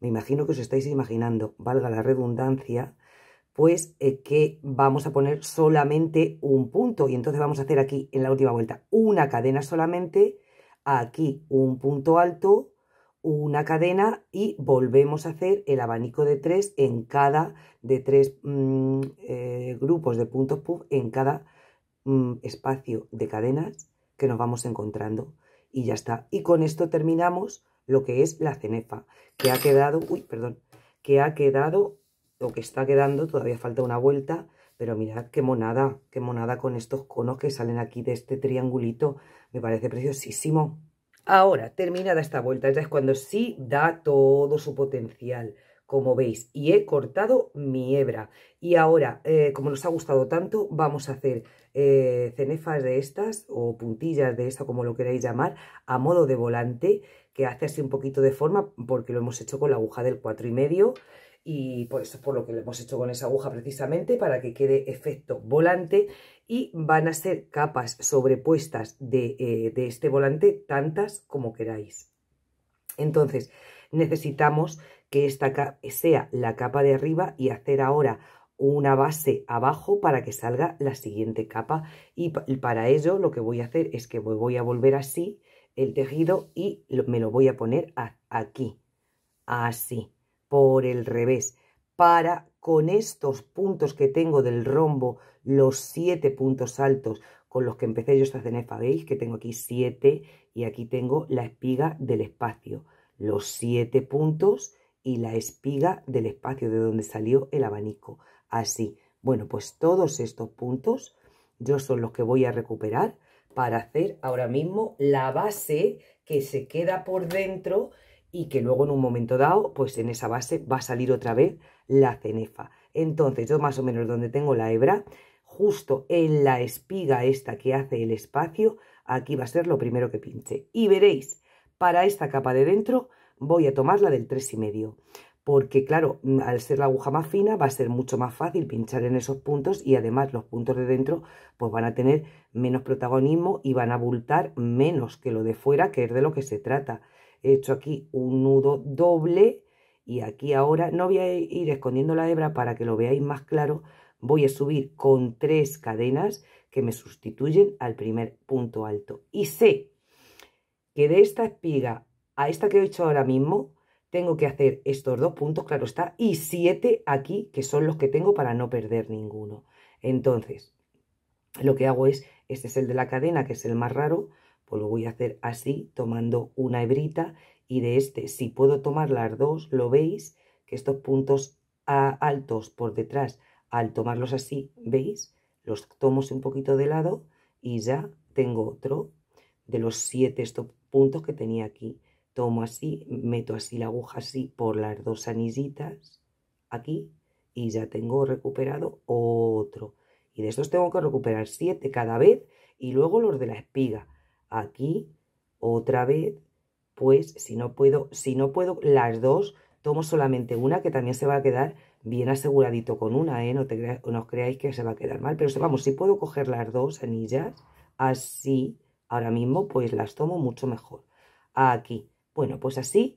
me imagino que os estáis imaginando, valga la redundancia, pues eh, que vamos a poner solamente un punto y entonces vamos a hacer aquí en la última vuelta una cadena solamente, aquí un punto alto, una cadena y volvemos a hacer el abanico de tres en cada de tres mm, eh, grupos de puntos puff en cada mm, espacio de cadenas que nos vamos encontrando y ya está y con esto terminamos lo que es la cenefa, que ha quedado, uy, perdón, que ha quedado o que está quedando, todavía falta una vuelta, pero mirad qué monada, qué monada con estos conos que salen aquí de este triangulito, me parece preciosísimo. Ahora, terminada esta vuelta, ya es cuando sí da todo su potencial, como veis, y he cortado mi hebra. Y ahora, eh, como nos ha gustado tanto, vamos a hacer eh, cenefas de estas, o puntillas de esta, como lo queráis llamar, a modo de volante, que así un poquito de forma porque lo hemos hecho con la aguja del 4,5 y medio y por eso es por lo que lo hemos hecho con esa aguja precisamente para que quede efecto volante y van a ser capas sobrepuestas de, eh, de este volante tantas como queráis. Entonces necesitamos que esta sea la capa de arriba y hacer ahora una base abajo para que salga la siguiente capa y para ello lo que voy a hacer es que voy a volver así el tejido y me lo voy a poner aquí, así, por el revés, para con estos puntos que tengo del rombo, los siete puntos altos con los que empecé yo esta cenefa, veis que tengo aquí siete y aquí tengo la espiga del espacio, los siete puntos y la espiga del espacio de donde salió el abanico, así. Bueno, pues todos estos puntos yo son los que voy a recuperar para hacer ahora mismo la base que se queda por dentro y que luego en un momento dado, pues en esa base va a salir otra vez la cenefa. Entonces yo más o menos donde tengo la hebra, justo en la espiga esta que hace el espacio, aquí va a ser lo primero que pinche. Y veréis, para esta capa de dentro voy a tomar la del 3,5 porque claro, mm, al ser la aguja más fina va a ser mucho más fácil pinchar en esos puntos y además los puntos de dentro pues van a tener menos protagonismo y van a abultar menos que lo de fuera, que es de lo que se trata. He hecho aquí un nudo doble y aquí ahora no voy a ir escondiendo la hebra para que lo veáis más claro. Voy a subir con tres cadenas que me sustituyen al primer punto alto. Y sé que de esta espiga a esta que he hecho ahora mismo tengo que hacer estos dos puntos, claro está, y siete aquí, que son los que tengo para no perder ninguno. Entonces, lo que hago es, este es el de la cadena, que es el más raro, pues lo voy a hacer así, tomando una hebrita, y de este, si puedo tomar las dos, lo veis, que estos puntos altos por detrás, al tomarlos así, ¿veis? Los tomo un poquito de lado y ya tengo otro de los siete estos puntos que tenía aquí tomo así, meto así la aguja así por las dos anillitas aquí y ya tengo recuperado otro. Y de estos tengo que recuperar siete cada vez y luego los de la espiga. Aquí otra vez, pues si no puedo, si no puedo las dos, tomo solamente una que también se va a quedar bien aseguradito con una, ¿eh? no, te no os creáis que se va a quedar mal, pero vamos, si puedo coger las dos anillas así, ahora mismo pues las tomo mucho mejor. Aquí, bueno, pues así,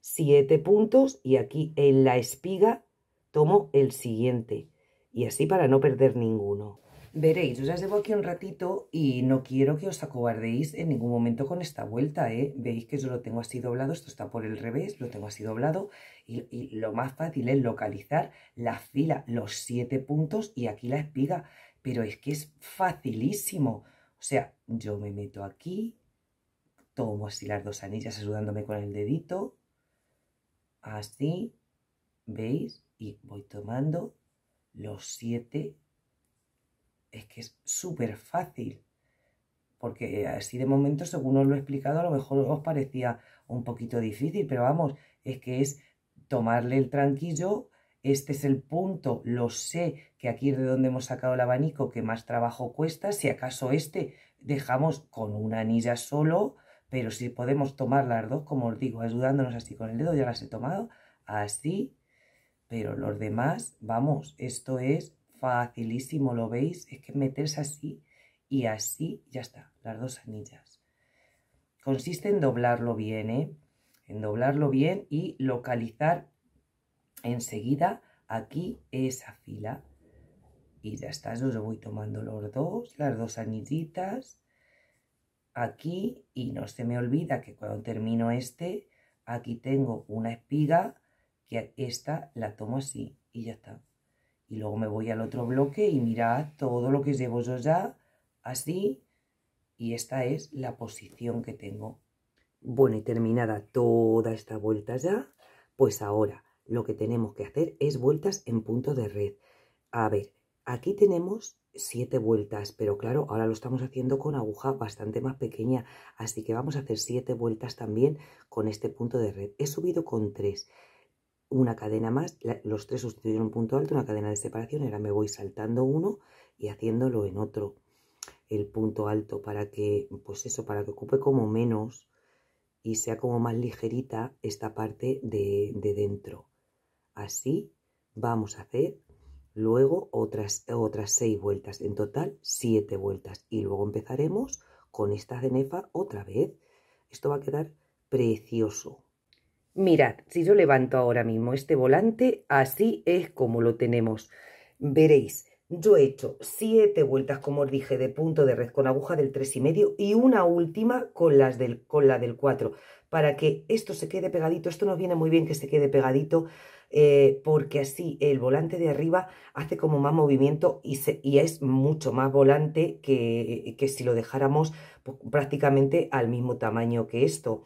siete puntos y aquí en la espiga tomo el siguiente. Y así para no perder ninguno. Veréis, os las llevo aquí un ratito y no quiero que os acobardéis en ningún momento con esta vuelta, ¿eh? Veis que yo lo tengo así doblado, esto está por el revés, lo tengo así doblado y lo más fácil es localizar la fila, los siete puntos y aquí la espiga, pero es que es facilísimo. O sea, yo me meto aquí, como así las dos anillas ayudándome con el dedito, así, ¿veis? Y voy tomando los siete, es que es súper fácil, porque así de momento, según os lo he explicado, a lo mejor os parecía un poquito difícil, pero vamos, es que es tomarle el tranquillo, este es el punto, lo sé que aquí es de donde hemos sacado el abanico que más trabajo cuesta, si acaso este dejamos con una anilla solo, pero si podemos tomar las dos, como os digo, ayudándonos así con el dedo, ya las he tomado, así. Pero los demás, vamos, esto es facilísimo, ¿lo veis? Es que meterse así y así, ya está, las dos anillas. Consiste en doblarlo bien, ¿eh? En doblarlo bien y localizar enseguida aquí esa fila. Y ya está, yo voy tomando los dos, las dos anillitas aquí y no se me olvida que cuando termino este, aquí tengo una espiga que esta la tomo así y ya está. Y luego me voy al otro bloque y mirad todo lo que llevo yo ya así y esta es la posición que tengo. Bueno, y terminada toda esta vuelta ya, pues ahora lo que tenemos que hacer es vueltas en punto de red. A ver, aquí tenemos siete vueltas, pero claro, ahora lo estamos haciendo con aguja bastante más pequeña, así que vamos a hacer siete vueltas también con este punto de red. He subido con tres, una cadena más, los tres sustituyeron punto alto, una cadena de separación, ahora me voy saltando uno y haciéndolo en otro, el punto alto, para que, pues eso, para que ocupe como menos y sea como más ligerita esta parte de, de dentro. Así vamos a hacer luego otras, seis vueltas, en total siete vueltas. Y luego empezaremos con esta cenefa otra vez. Esto va a quedar precioso. Mirad, si yo levanto ahora mismo este volante, así es como lo tenemos. Veréis, yo he hecho siete vueltas, como os dije, de punto de red con aguja del 3,5 y medio y una última con, las del, con la del 4, para que esto se quede pegadito. Esto nos viene muy bien que se quede pegadito, eh, porque así el volante de arriba hace como más movimiento y, es mucho más volante que, si lo dejáramos pues, prácticamente al mismo tamaño que esto.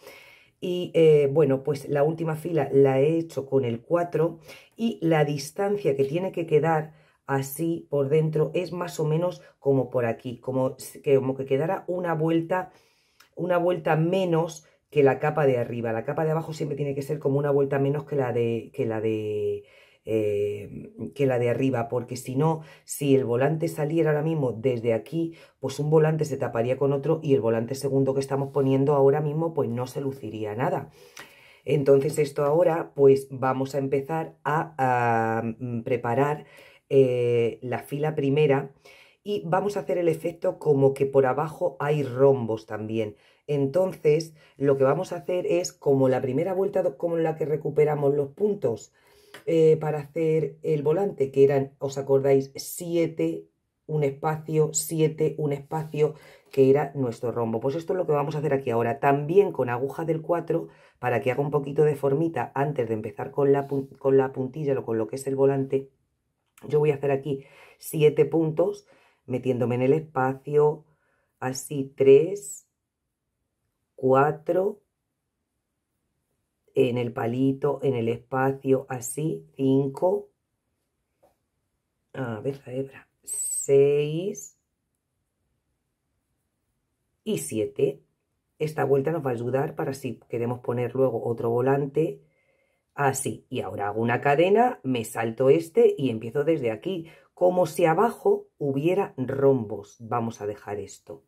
Y eh, bueno, pues la última fila la he hecho con el 4 y la distancia que tiene que quedar así por dentro, es más o menos como por aquí, como que, como que quedara una vuelta, una vuelta menos que la capa de arriba. La capa de abajo siempre tiene que ser como una vuelta menos que la de, que la de, eh, que la de arriba, porque si no, si el volante saliera ahora mismo desde aquí, pues un volante se taparía con otro y el volante segundo que estamos poniendo ahora mismo, pues no se luciría nada. Entonces esto ahora, pues vamos a empezar a mm, preparar eh, la fila primera y vamos a hacer el efecto como que por abajo hay rombos también. Entonces, lo que vamos a hacer es, como la primera vuelta como la que recuperamos los puntos eh, para hacer el volante, que eran, ¿os acordáis? 7, un espacio, 7, un espacio, que era nuestro rombo. Pues esto es lo que vamos a hacer aquí ahora, también con aguja del 4, para que haga un poquito de formita antes de empezar con la, con la puntilla o con lo que es el volante yo voy a hacer aquí siete puntos, metiéndome en el espacio, así tres, cuatro, en el palito, en el espacio, así, cinco, a ver la hebra, seis y siete. Esta vuelta nos va a ayudar para si queremos poner luego otro volante, así. Ah, y ahora hago una cadena, me salto este y empiezo desde aquí, como si abajo hubiera rombos. Vamos a dejar esto.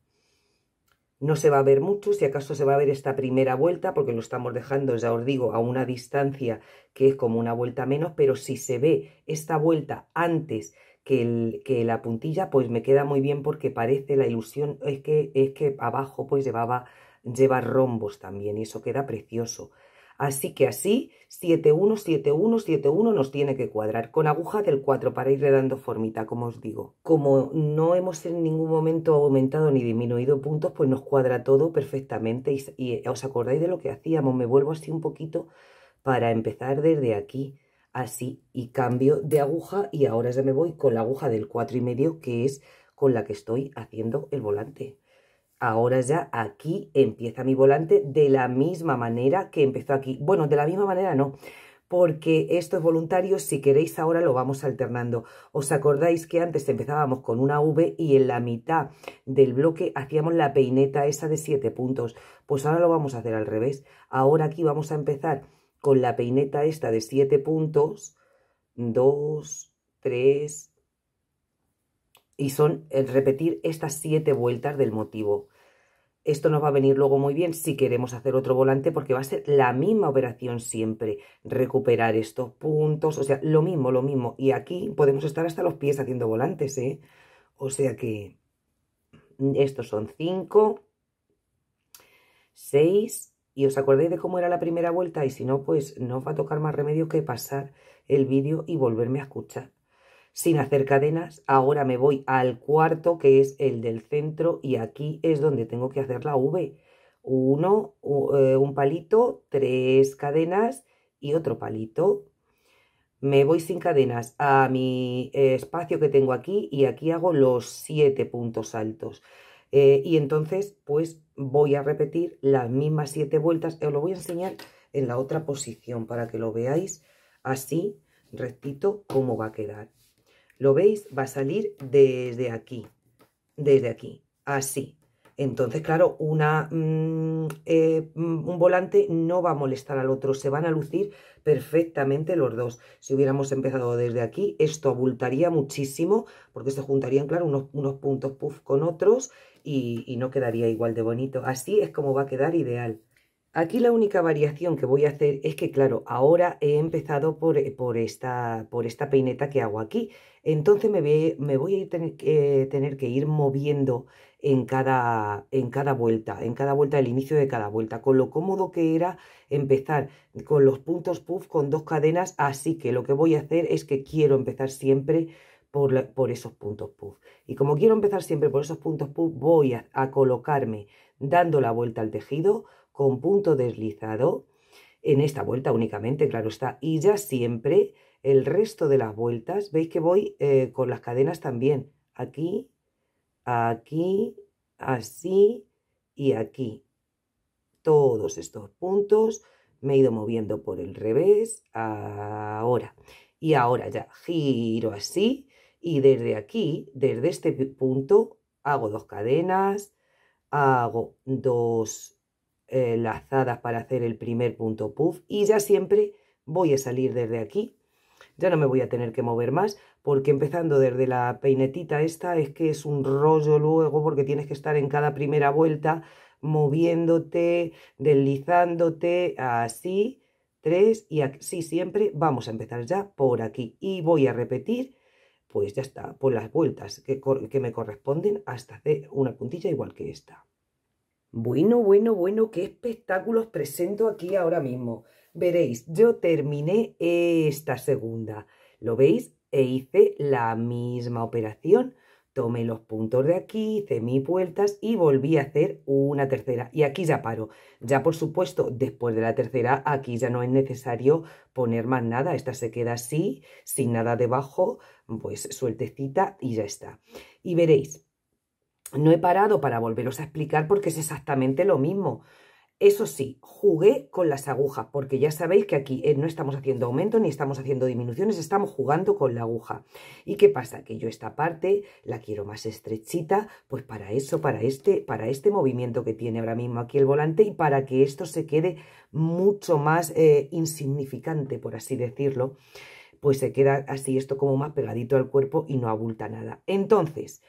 No se va a ver mucho, si acaso se va a ver esta primera vuelta, porque lo estamos dejando, ya os digo, a una distancia que es como una vuelta menos, pero si se ve esta vuelta antes que, la puntilla, pues me queda muy bien porque parece la ilusión, es que, es que abajo pues llevaba, lleva rombos también y eso queda precioso. Así que así, 7-1, siete 1 nos tiene que cuadrar con aguja del 4 para ir dando formita, como os digo. Como no hemos en ningún momento aumentado ni disminuido puntos, pues nos cuadra todo perfectamente. Y, eh, os acordáis de lo que hacíamos, me vuelvo así un poquito para empezar desde aquí así y cambio de aguja y ahora ya me voy con la aguja del cuatro y medio que es con la que estoy haciendo el volante ahora ya aquí empieza mi volante de la misma manera que empezó aquí. Bueno, de la misma manera no, porque esto es voluntario, si queréis ahora lo vamos alternando. ¿Os acordáis que antes empezábamos con una V y en la mitad del bloque hacíamos la peineta esa de 7 puntos? Pues ahora lo vamos a hacer al revés. Ahora aquí vamos a empezar con la peineta esta de 7 puntos, 2, 3, y son eh, repetir estas siete vueltas del motivo. Esto nos va a venir luego muy bien si queremos hacer otro volante porque va a ser la misma operación siempre. Recuperar estos puntos, o sea, lo mismo, lo mismo. Y aquí podemos estar hasta los pies haciendo volantes, ¿eh? O sea que mm, estos son cinco, seis, y os acordáis de cómo era la primera vuelta y si no, pues no os va a tocar más remedio que pasar el vídeo y volverme a escuchar sin hacer cadenas. Ahora me voy al cuarto, que es el del centro, y aquí es donde tengo que hacer la V. Uno, eh, un palito, tres cadenas y otro palito. Me voy sin cadenas a mi espacio que tengo aquí y aquí hago los siete puntos altos. Eh, y entonces, pues voy a repetir las mismas siete vueltas. Os lo voy a enseñar en la otra posición para que lo veáis así, rectito, cómo va a quedar. ¿Lo veis? Va a salir desde aquí, desde aquí, así. Entonces, claro, mm, eh, mm, un volante no va a molestar al otro, se van a lucir perfectamente los dos. Si hubiéramos empezado desde aquí, esto abultaría muchísimo, porque se juntarían, claro, unos, puntos puff con otros y no quedaría igual de bonito. Así es como va a quedar ideal. Aquí la única variación que voy a hacer es que, claro, ahora he empezado por, eh, esta, por esta peineta que hago aquí. Entonces me, voy a tener, que ir moviendo en cada, en cada vuelta, en cada vuelta, el inicio de cada vuelta, con lo cómodo que era empezar con los puntos puff con dos cadenas, así que lo que voy a hacer es que quiero empezar siempre por, esos puntos puff. Y como quiero empezar siempre por esos puntos puff, voy a colocarme dando la vuelta al tejido, con punto deslizado, en esta vuelta únicamente, claro está, y ya siempre el resto de las vueltas, veis que voy eh, con las cadenas también, aquí, aquí, así y aquí. Todos estos puntos me he ido moviendo por el revés, ahora. Y ahora ya giro así y desde aquí, desde este punto, hago dos cadenas, hago dos eh, lazadas para hacer el primer punto puff y ya siempre voy a salir desde aquí. Ya no me voy a tener que mover más porque empezando desde la peinetita esta es que es un rollo luego porque tienes que estar en cada primera vuelta moviéndote, deslizándote, así, tres y así siempre. Vamos a empezar ya por aquí y voy a repetir pues ya está, por las vueltas que, que me corresponden hasta hacer una puntilla igual que esta. Bueno, bueno, bueno, qué espectáculos presento aquí ahora mismo. Veréis, yo terminé esta segunda, ¿lo veis? E hice la misma operación. Tomé los puntos de aquí, hice mis vueltas y volví a hacer una tercera. Y aquí ya paro. Ya, por supuesto, después de la tercera, aquí ya no es necesario poner más nada. Esta se queda así, sin nada debajo, pues sueltecita y ya está. Y veréis, no he parado para volveros a explicar porque es exactamente lo mismo. Eso sí, jugué con las agujas, porque ya sabéis que aquí eh, no estamos haciendo aumento ni estamos haciendo disminuciones, estamos jugando con la aguja. ¿Y qué pasa? Que yo esta parte la quiero más estrechita, pues para eso, para este, para este movimiento que tiene ahora mismo aquí el volante y para que esto se quede mucho más eh, insignificante, por así decirlo, pues se queda así esto como más pegadito al cuerpo y no abulta nada. Entonces,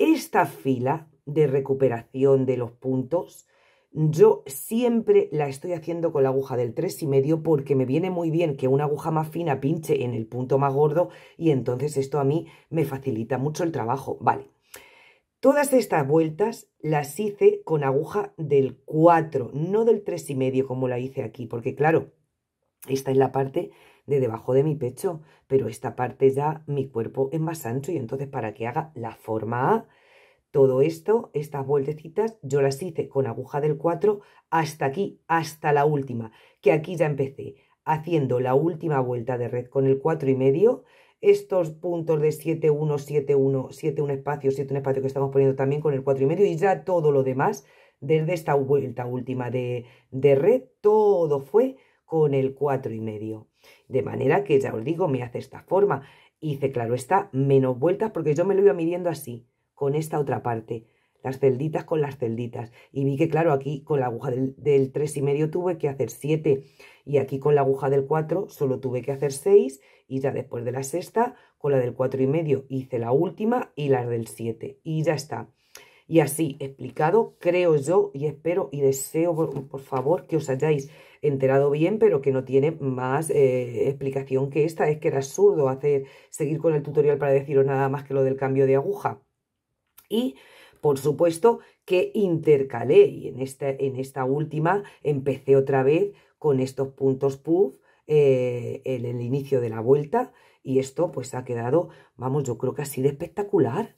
esta fila de recuperación de los puntos, yo siempre la estoy haciendo con la aguja del 3,5 porque me viene muy bien que una aguja más fina pinche en el punto más gordo y entonces esto a mí me facilita mucho el trabajo. Vale, Todas estas vueltas las hice con aguja del 4, no del 3,5 como la hice aquí, porque claro, esta es la parte de debajo de mi pecho, pero esta parte ya mi cuerpo es más ancho y entonces para que haga la forma A, todo esto, estas vueltecitas, yo las hice con aguja del 4 hasta aquí, hasta la última, que aquí ya empecé haciendo la última vuelta de red con el 4 y medio, estos puntos de 7, 1, 7, 1, 7, 1 espacio, 7, 1 espacio que estamos poniendo también con el 4 y medio y ya todo lo demás desde esta vuelta última de, de red, todo fue con el cuatro y medio. De manera que, ya os digo, me hace esta forma. Hice, claro esta menos vueltas porque yo me lo iba midiendo así, con esta otra parte, las celditas con las celditas. Y vi que, claro, aquí con la aguja del, 3 tres y medio tuve que hacer siete y aquí con la aguja del 4 solo tuve que hacer seis y ya después de la sexta, con la del cuatro y medio hice la última y las del 7 y ya está. Y así explicado, creo yo y espero y deseo, por favor, que os hayáis enterado bien, pero que no tiene más eh, explicación que esta. Es que era absurdo hacer, seguir con el tutorial para deciros nada más que lo del cambio de aguja. Y por supuesto que intercalé y en esta, última empecé otra vez con estos puntos puff eh, en el inicio de la vuelta y esto pues ha quedado, vamos, yo creo que así de espectacular.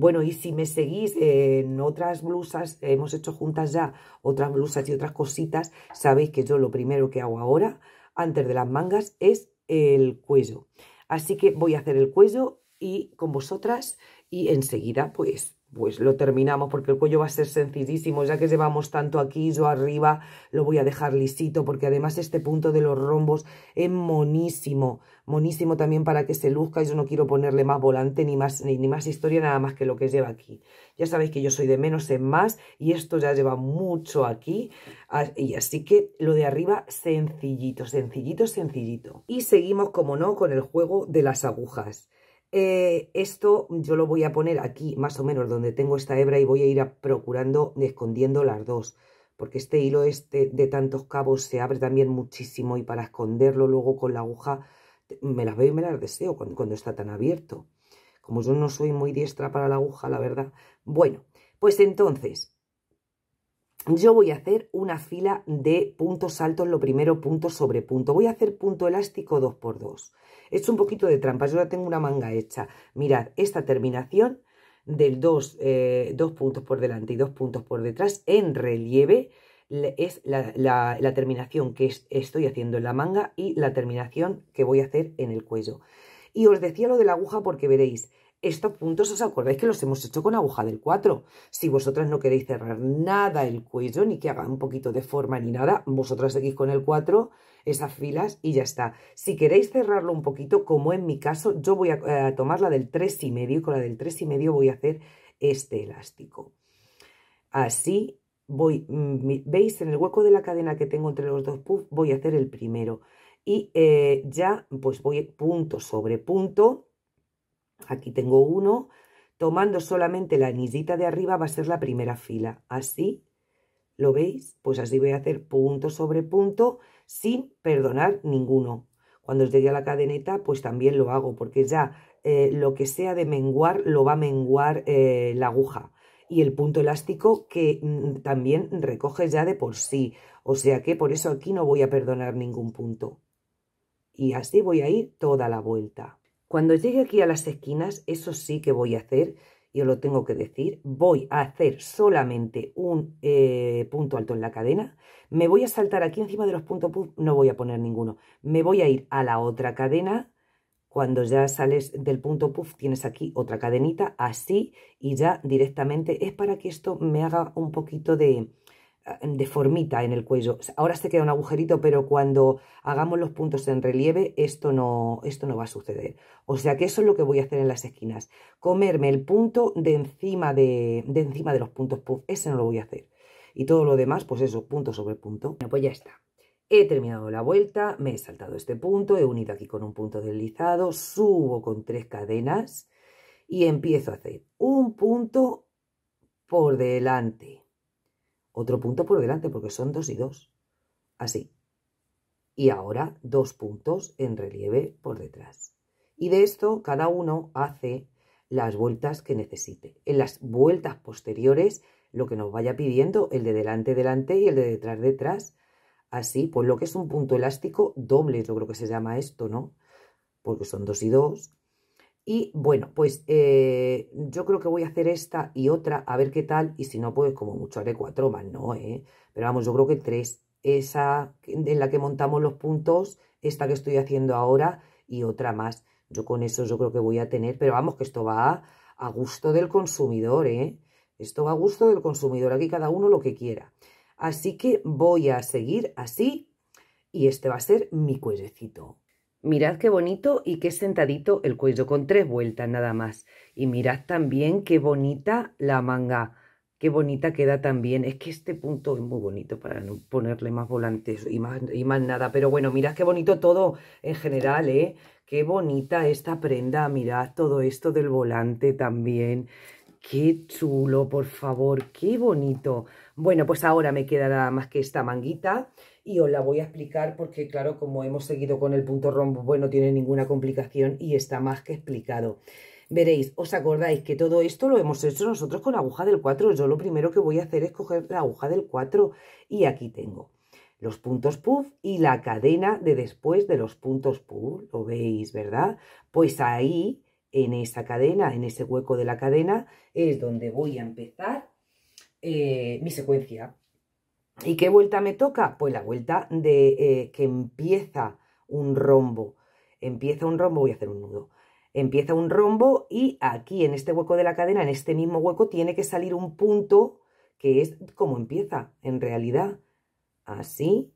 Bueno, y si me seguís en otras blusas, hemos hecho juntas ya otras blusas y otras cositas, sabéis que yo lo primero que hago ahora, antes de las mangas, es el cuello. Así que voy a hacer el cuello y con vosotras y enseguida pues pues lo terminamos porque el cuello va a ser sencillísimo, ya que llevamos tanto aquí, yo arriba lo voy a dejar lisito, porque además este punto de los rombos es monísimo, monísimo también para que se luzca, yo no quiero ponerle más volante ni más, más historia, nada más que lo que lleva aquí. Ya sabéis que yo soy de menos en más y esto ya lleva mucho aquí, ah, y así que lo de arriba sencillito, sencillito, sencillito. Y seguimos, como no, con el juego de las agujas. Eh, esto yo lo voy a poner aquí, más o menos, donde tengo esta hebra y voy a ir procurando, escondiendo las dos. Porque este hilo este de tantos cabos se abre también muchísimo y para esconderlo luego con la aguja me las veo y me las deseo cuando está tan abierto. Como yo no soy muy diestra para la aguja, la verdad. Bueno, pues entonces yo voy a hacer una fila de puntos altos, lo primero punto sobre punto. Voy a hacer punto elástico 2x2. He hecho un poquito de trampa, yo ya tengo una manga hecha. Mirad, esta terminación del 2, eh, dos puntos por delante y dos puntos por detrás en relieve es la, terminación que estoy haciendo en la manga y la terminación que voy a hacer en el cuello. Y os decía lo de la aguja porque veréis, estos puntos os acordáis que los hemos hecho con aguja del 4. Si vosotras no queréis cerrar nada el cuello, ni que haga un poquito de forma ni nada, vosotras seguís con el 4, esas filas y ya está. Si queréis cerrarlo un poquito, como en mi caso, yo voy a, eh, tomar la del 3,5 y medio con la del 3,5 y medio voy a hacer este elástico. Así voy, mm, veis en el hueco de la cadena que tengo entre los dos puffs, voy a hacer el primero. Y eh, ya pues voy punto sobre punto Aquí tengo uno. Tomando solamente la anillita de arriba va a ser la primera fila. Así, ¿lo veis? Pues así voy a hacer punto sobre punto sin perdonar ninguno. Cuando os dé la cadeneta, pues también lo hago, porque ya eh, lo que sea de menguar lo va a menguar eh, la aguja y el punto elástico que mm, también recoge ya de por sí. O sea que por eso aquí no voy a perdonar ningún punto. Y así voy a ir toda la vuelta. Cuando llegue aquí a las esquinas, eso sí que voy a hacer, yo lo tengo que decir, voy a hacer solamente un eh, punto alto en la cadena, me voy a saltar aquí encima de los puntos, no voy a poner ninguno, me voy a ir a la otra cadena, cuando ya sales del punto puff tienes aquí otra cadenita así y ya directamente es para que esto me haga un poquito de, deformita en el cuello. Ahora se queda un agujerito, pero cuando hagamos los puntos en relieve, esto no, esto no va a suceder. O sea que eso es lo que voy a hacer en las esquinas. Comerme el punto de encima de, de encima de los puntos puff. Ese no lo voy a hacer. Y todo lo demás, pues eso, punto sobre punto. Bueno, pues ya está. He terminado la vuelta, me he saltado este punto, he unido aquí con un punto deslizado, subo con tres cadenas y empiezo a hacer un punto por delante otro punto por delante porque son dos y dos. Así. Y ahora dos puntos en relieve por detrás. Y de esto cada uno hace las vueltas que necesite. En las vueltas posteriores, lo que nos vaya pidiendo, el de delante, delante y el de detrás, detrás. Así, Por pues lo que es un punto elástico doble, yo creo que se llama esto, ¿no? Porque son dos y dos, y bueno, pues eh, yo creo que voy a hacer esta y otra, a ver qué tal. Y si no, pues como mucho haré cuatro más, no, ¿eh? Pero vamos, yo creo que tres. Esa en la que montamos los puntos, esta que estoy haciendo ahora y otra más. Yo con eso yo creo que voy a tener, pero vamos, que esto va a gusto del consumidor, ¿eh? Esto va a gusto del consumidor, aquí cada uno lo que quiera. Así que voy a seguir así y este va a ser mi cuellecito. Mirad qué bonito y qué sentadito el cuello, con tres vueltas nada más. Y mirad también qué bonita la manga, qué bonita queda también. Es que este punto es muy bonito para no ponerle más volantes y más, y más nada. Pero bueno, mirad qué bonito todo en general, ¿eh? Qué bonita esta prenda, mirad todo esto del volante también. Qué chulo, por favor, qué bonito. Bueno, pues ahora me queda más que esta manguita y os la voy a explicar porque, claro, como hemos seguido con el punto rombo, pues no tiene ninguna complicación y está más que explicado. Veréis, ¿os acordáis que todo esto lo hemos hecho nosotros con aguja del 4? Yo lo primero que voy a hacer es coger la aguja del 4 y aquí tengo los puntos puff y la cadena de después de los puntos puff. ¿Lo veis, verdad? Pues ahí en esa cadena, en ese hueco de la cadena, es donde voy a empezar eh, mi secuencia. ¿Y qué vuelta me toca? Pues la vuelta de eh, que empieza un rombo. Empieza un rombo, voy a hacer un nudo. Empieza un rombo y aquí en este hueco de la cadena, en este mismo hueco, tiene que salir un punto que es como empieza en realidad. Así,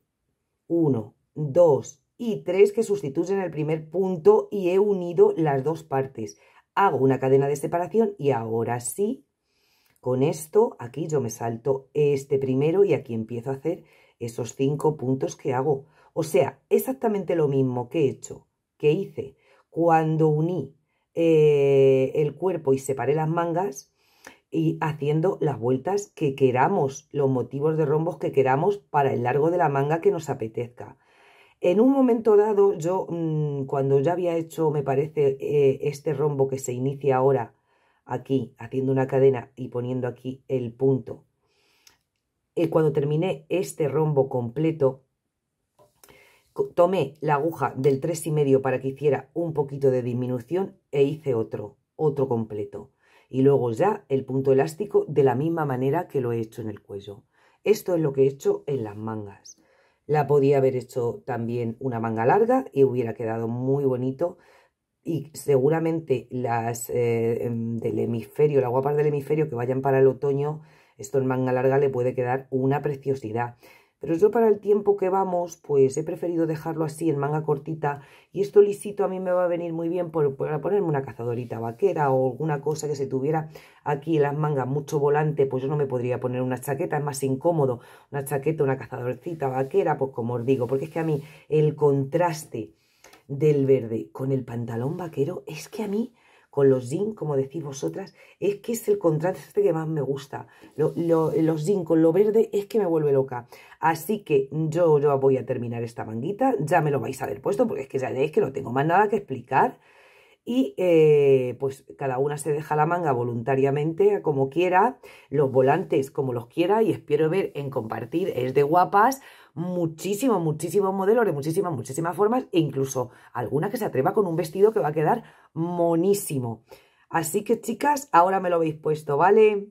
Uno, dos y tres que sustituyen el primer punto y he unido las dos partes. Hago una cadena de separación y ahora sí, con esto aquí yo me salto este primero y aquí empiezo a hacer esos cinco puntos que hago. O sea, exactamente lo mismo que he hecho, que hice cuando uní eh, el cuerpo y separé las mangas y haciendo las vueltas que queramos, los motivos de rombos que queramos para el largo de la manga que nos apetezca. En un momento dado, yo mm, cuando ya había hecho, me parece, eh, este rombo que se inicia ahora aquí, haciendo una cadena y poniendo aquí el punto, eh, cuando terminé este rombo completo, tomé la aguja del 3,5 para que hiciera un poquito de disminución e hice otro, otro completo. Y luego ya el punto elástico de la misma manera que lo he hecho en el cuello. Esto es lo que he hecho en las mangas. La podía haber hecho también una manga larga y hubiera quedado muy bonito. Y seguramente las eh, em, del hemisferio, las guapas del hemisferio que vayan para el otoño, esto en manga larga le puede quedar una preciosidad. Pero yo para el tiempo que vamos, pues he preferido dejarlo así en manga cortita y esto lisito a mí me va a venir muy bien por, para ponerme una cazadorita vaquera o alguna cosa que se tuviera aquí en las mangas mucho volante, pues yo no me podría poner una chaqueta, es más incómodo, una chaqueta, una cazadorcita vaquera, pues como os digo, porque es que a mí el contraste del verde con el pantalón vaquero es que a mí con los jeans, como decís vosotras, es que es el contraste este que más me gusta. los jeans con lo verde es que me vuelve loca. Así que yo, yo voy a terminar esta manguita, ya me lo vais a haber puesto, porque es que ya veis que no tengo más nada que explicar. Y eh, pues cada una se deja la manga voluntariamente, como quiera, los volantes como los quiera, y espero ver en compartir, es de guapas, muchísimos, muchísimos modelos de muchísimas, muchísimas formas, e incluso alguna que se atreva con un vestido que va a quedar monísimo. Así que chicas, ahora me lo habéis puesto, ¿vale?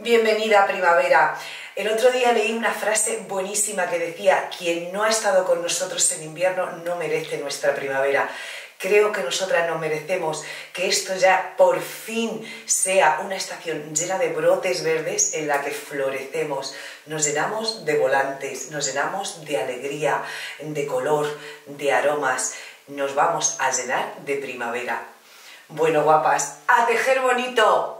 Bienvenida primavera. El otro día leí una frase buenísima que decía, quien no ha estado con nosotros en invierno no merece nuestra primavera. Creo que nosotras nos merecemos que esto ya por fin sea una estación llena de brotes verdes en la que florecemos. Nos llenamos de volantes, nos llenamos de alegría, de color, de aromas nos vamos a llenar de primavera. Bueno, guapas, a tejer bonito.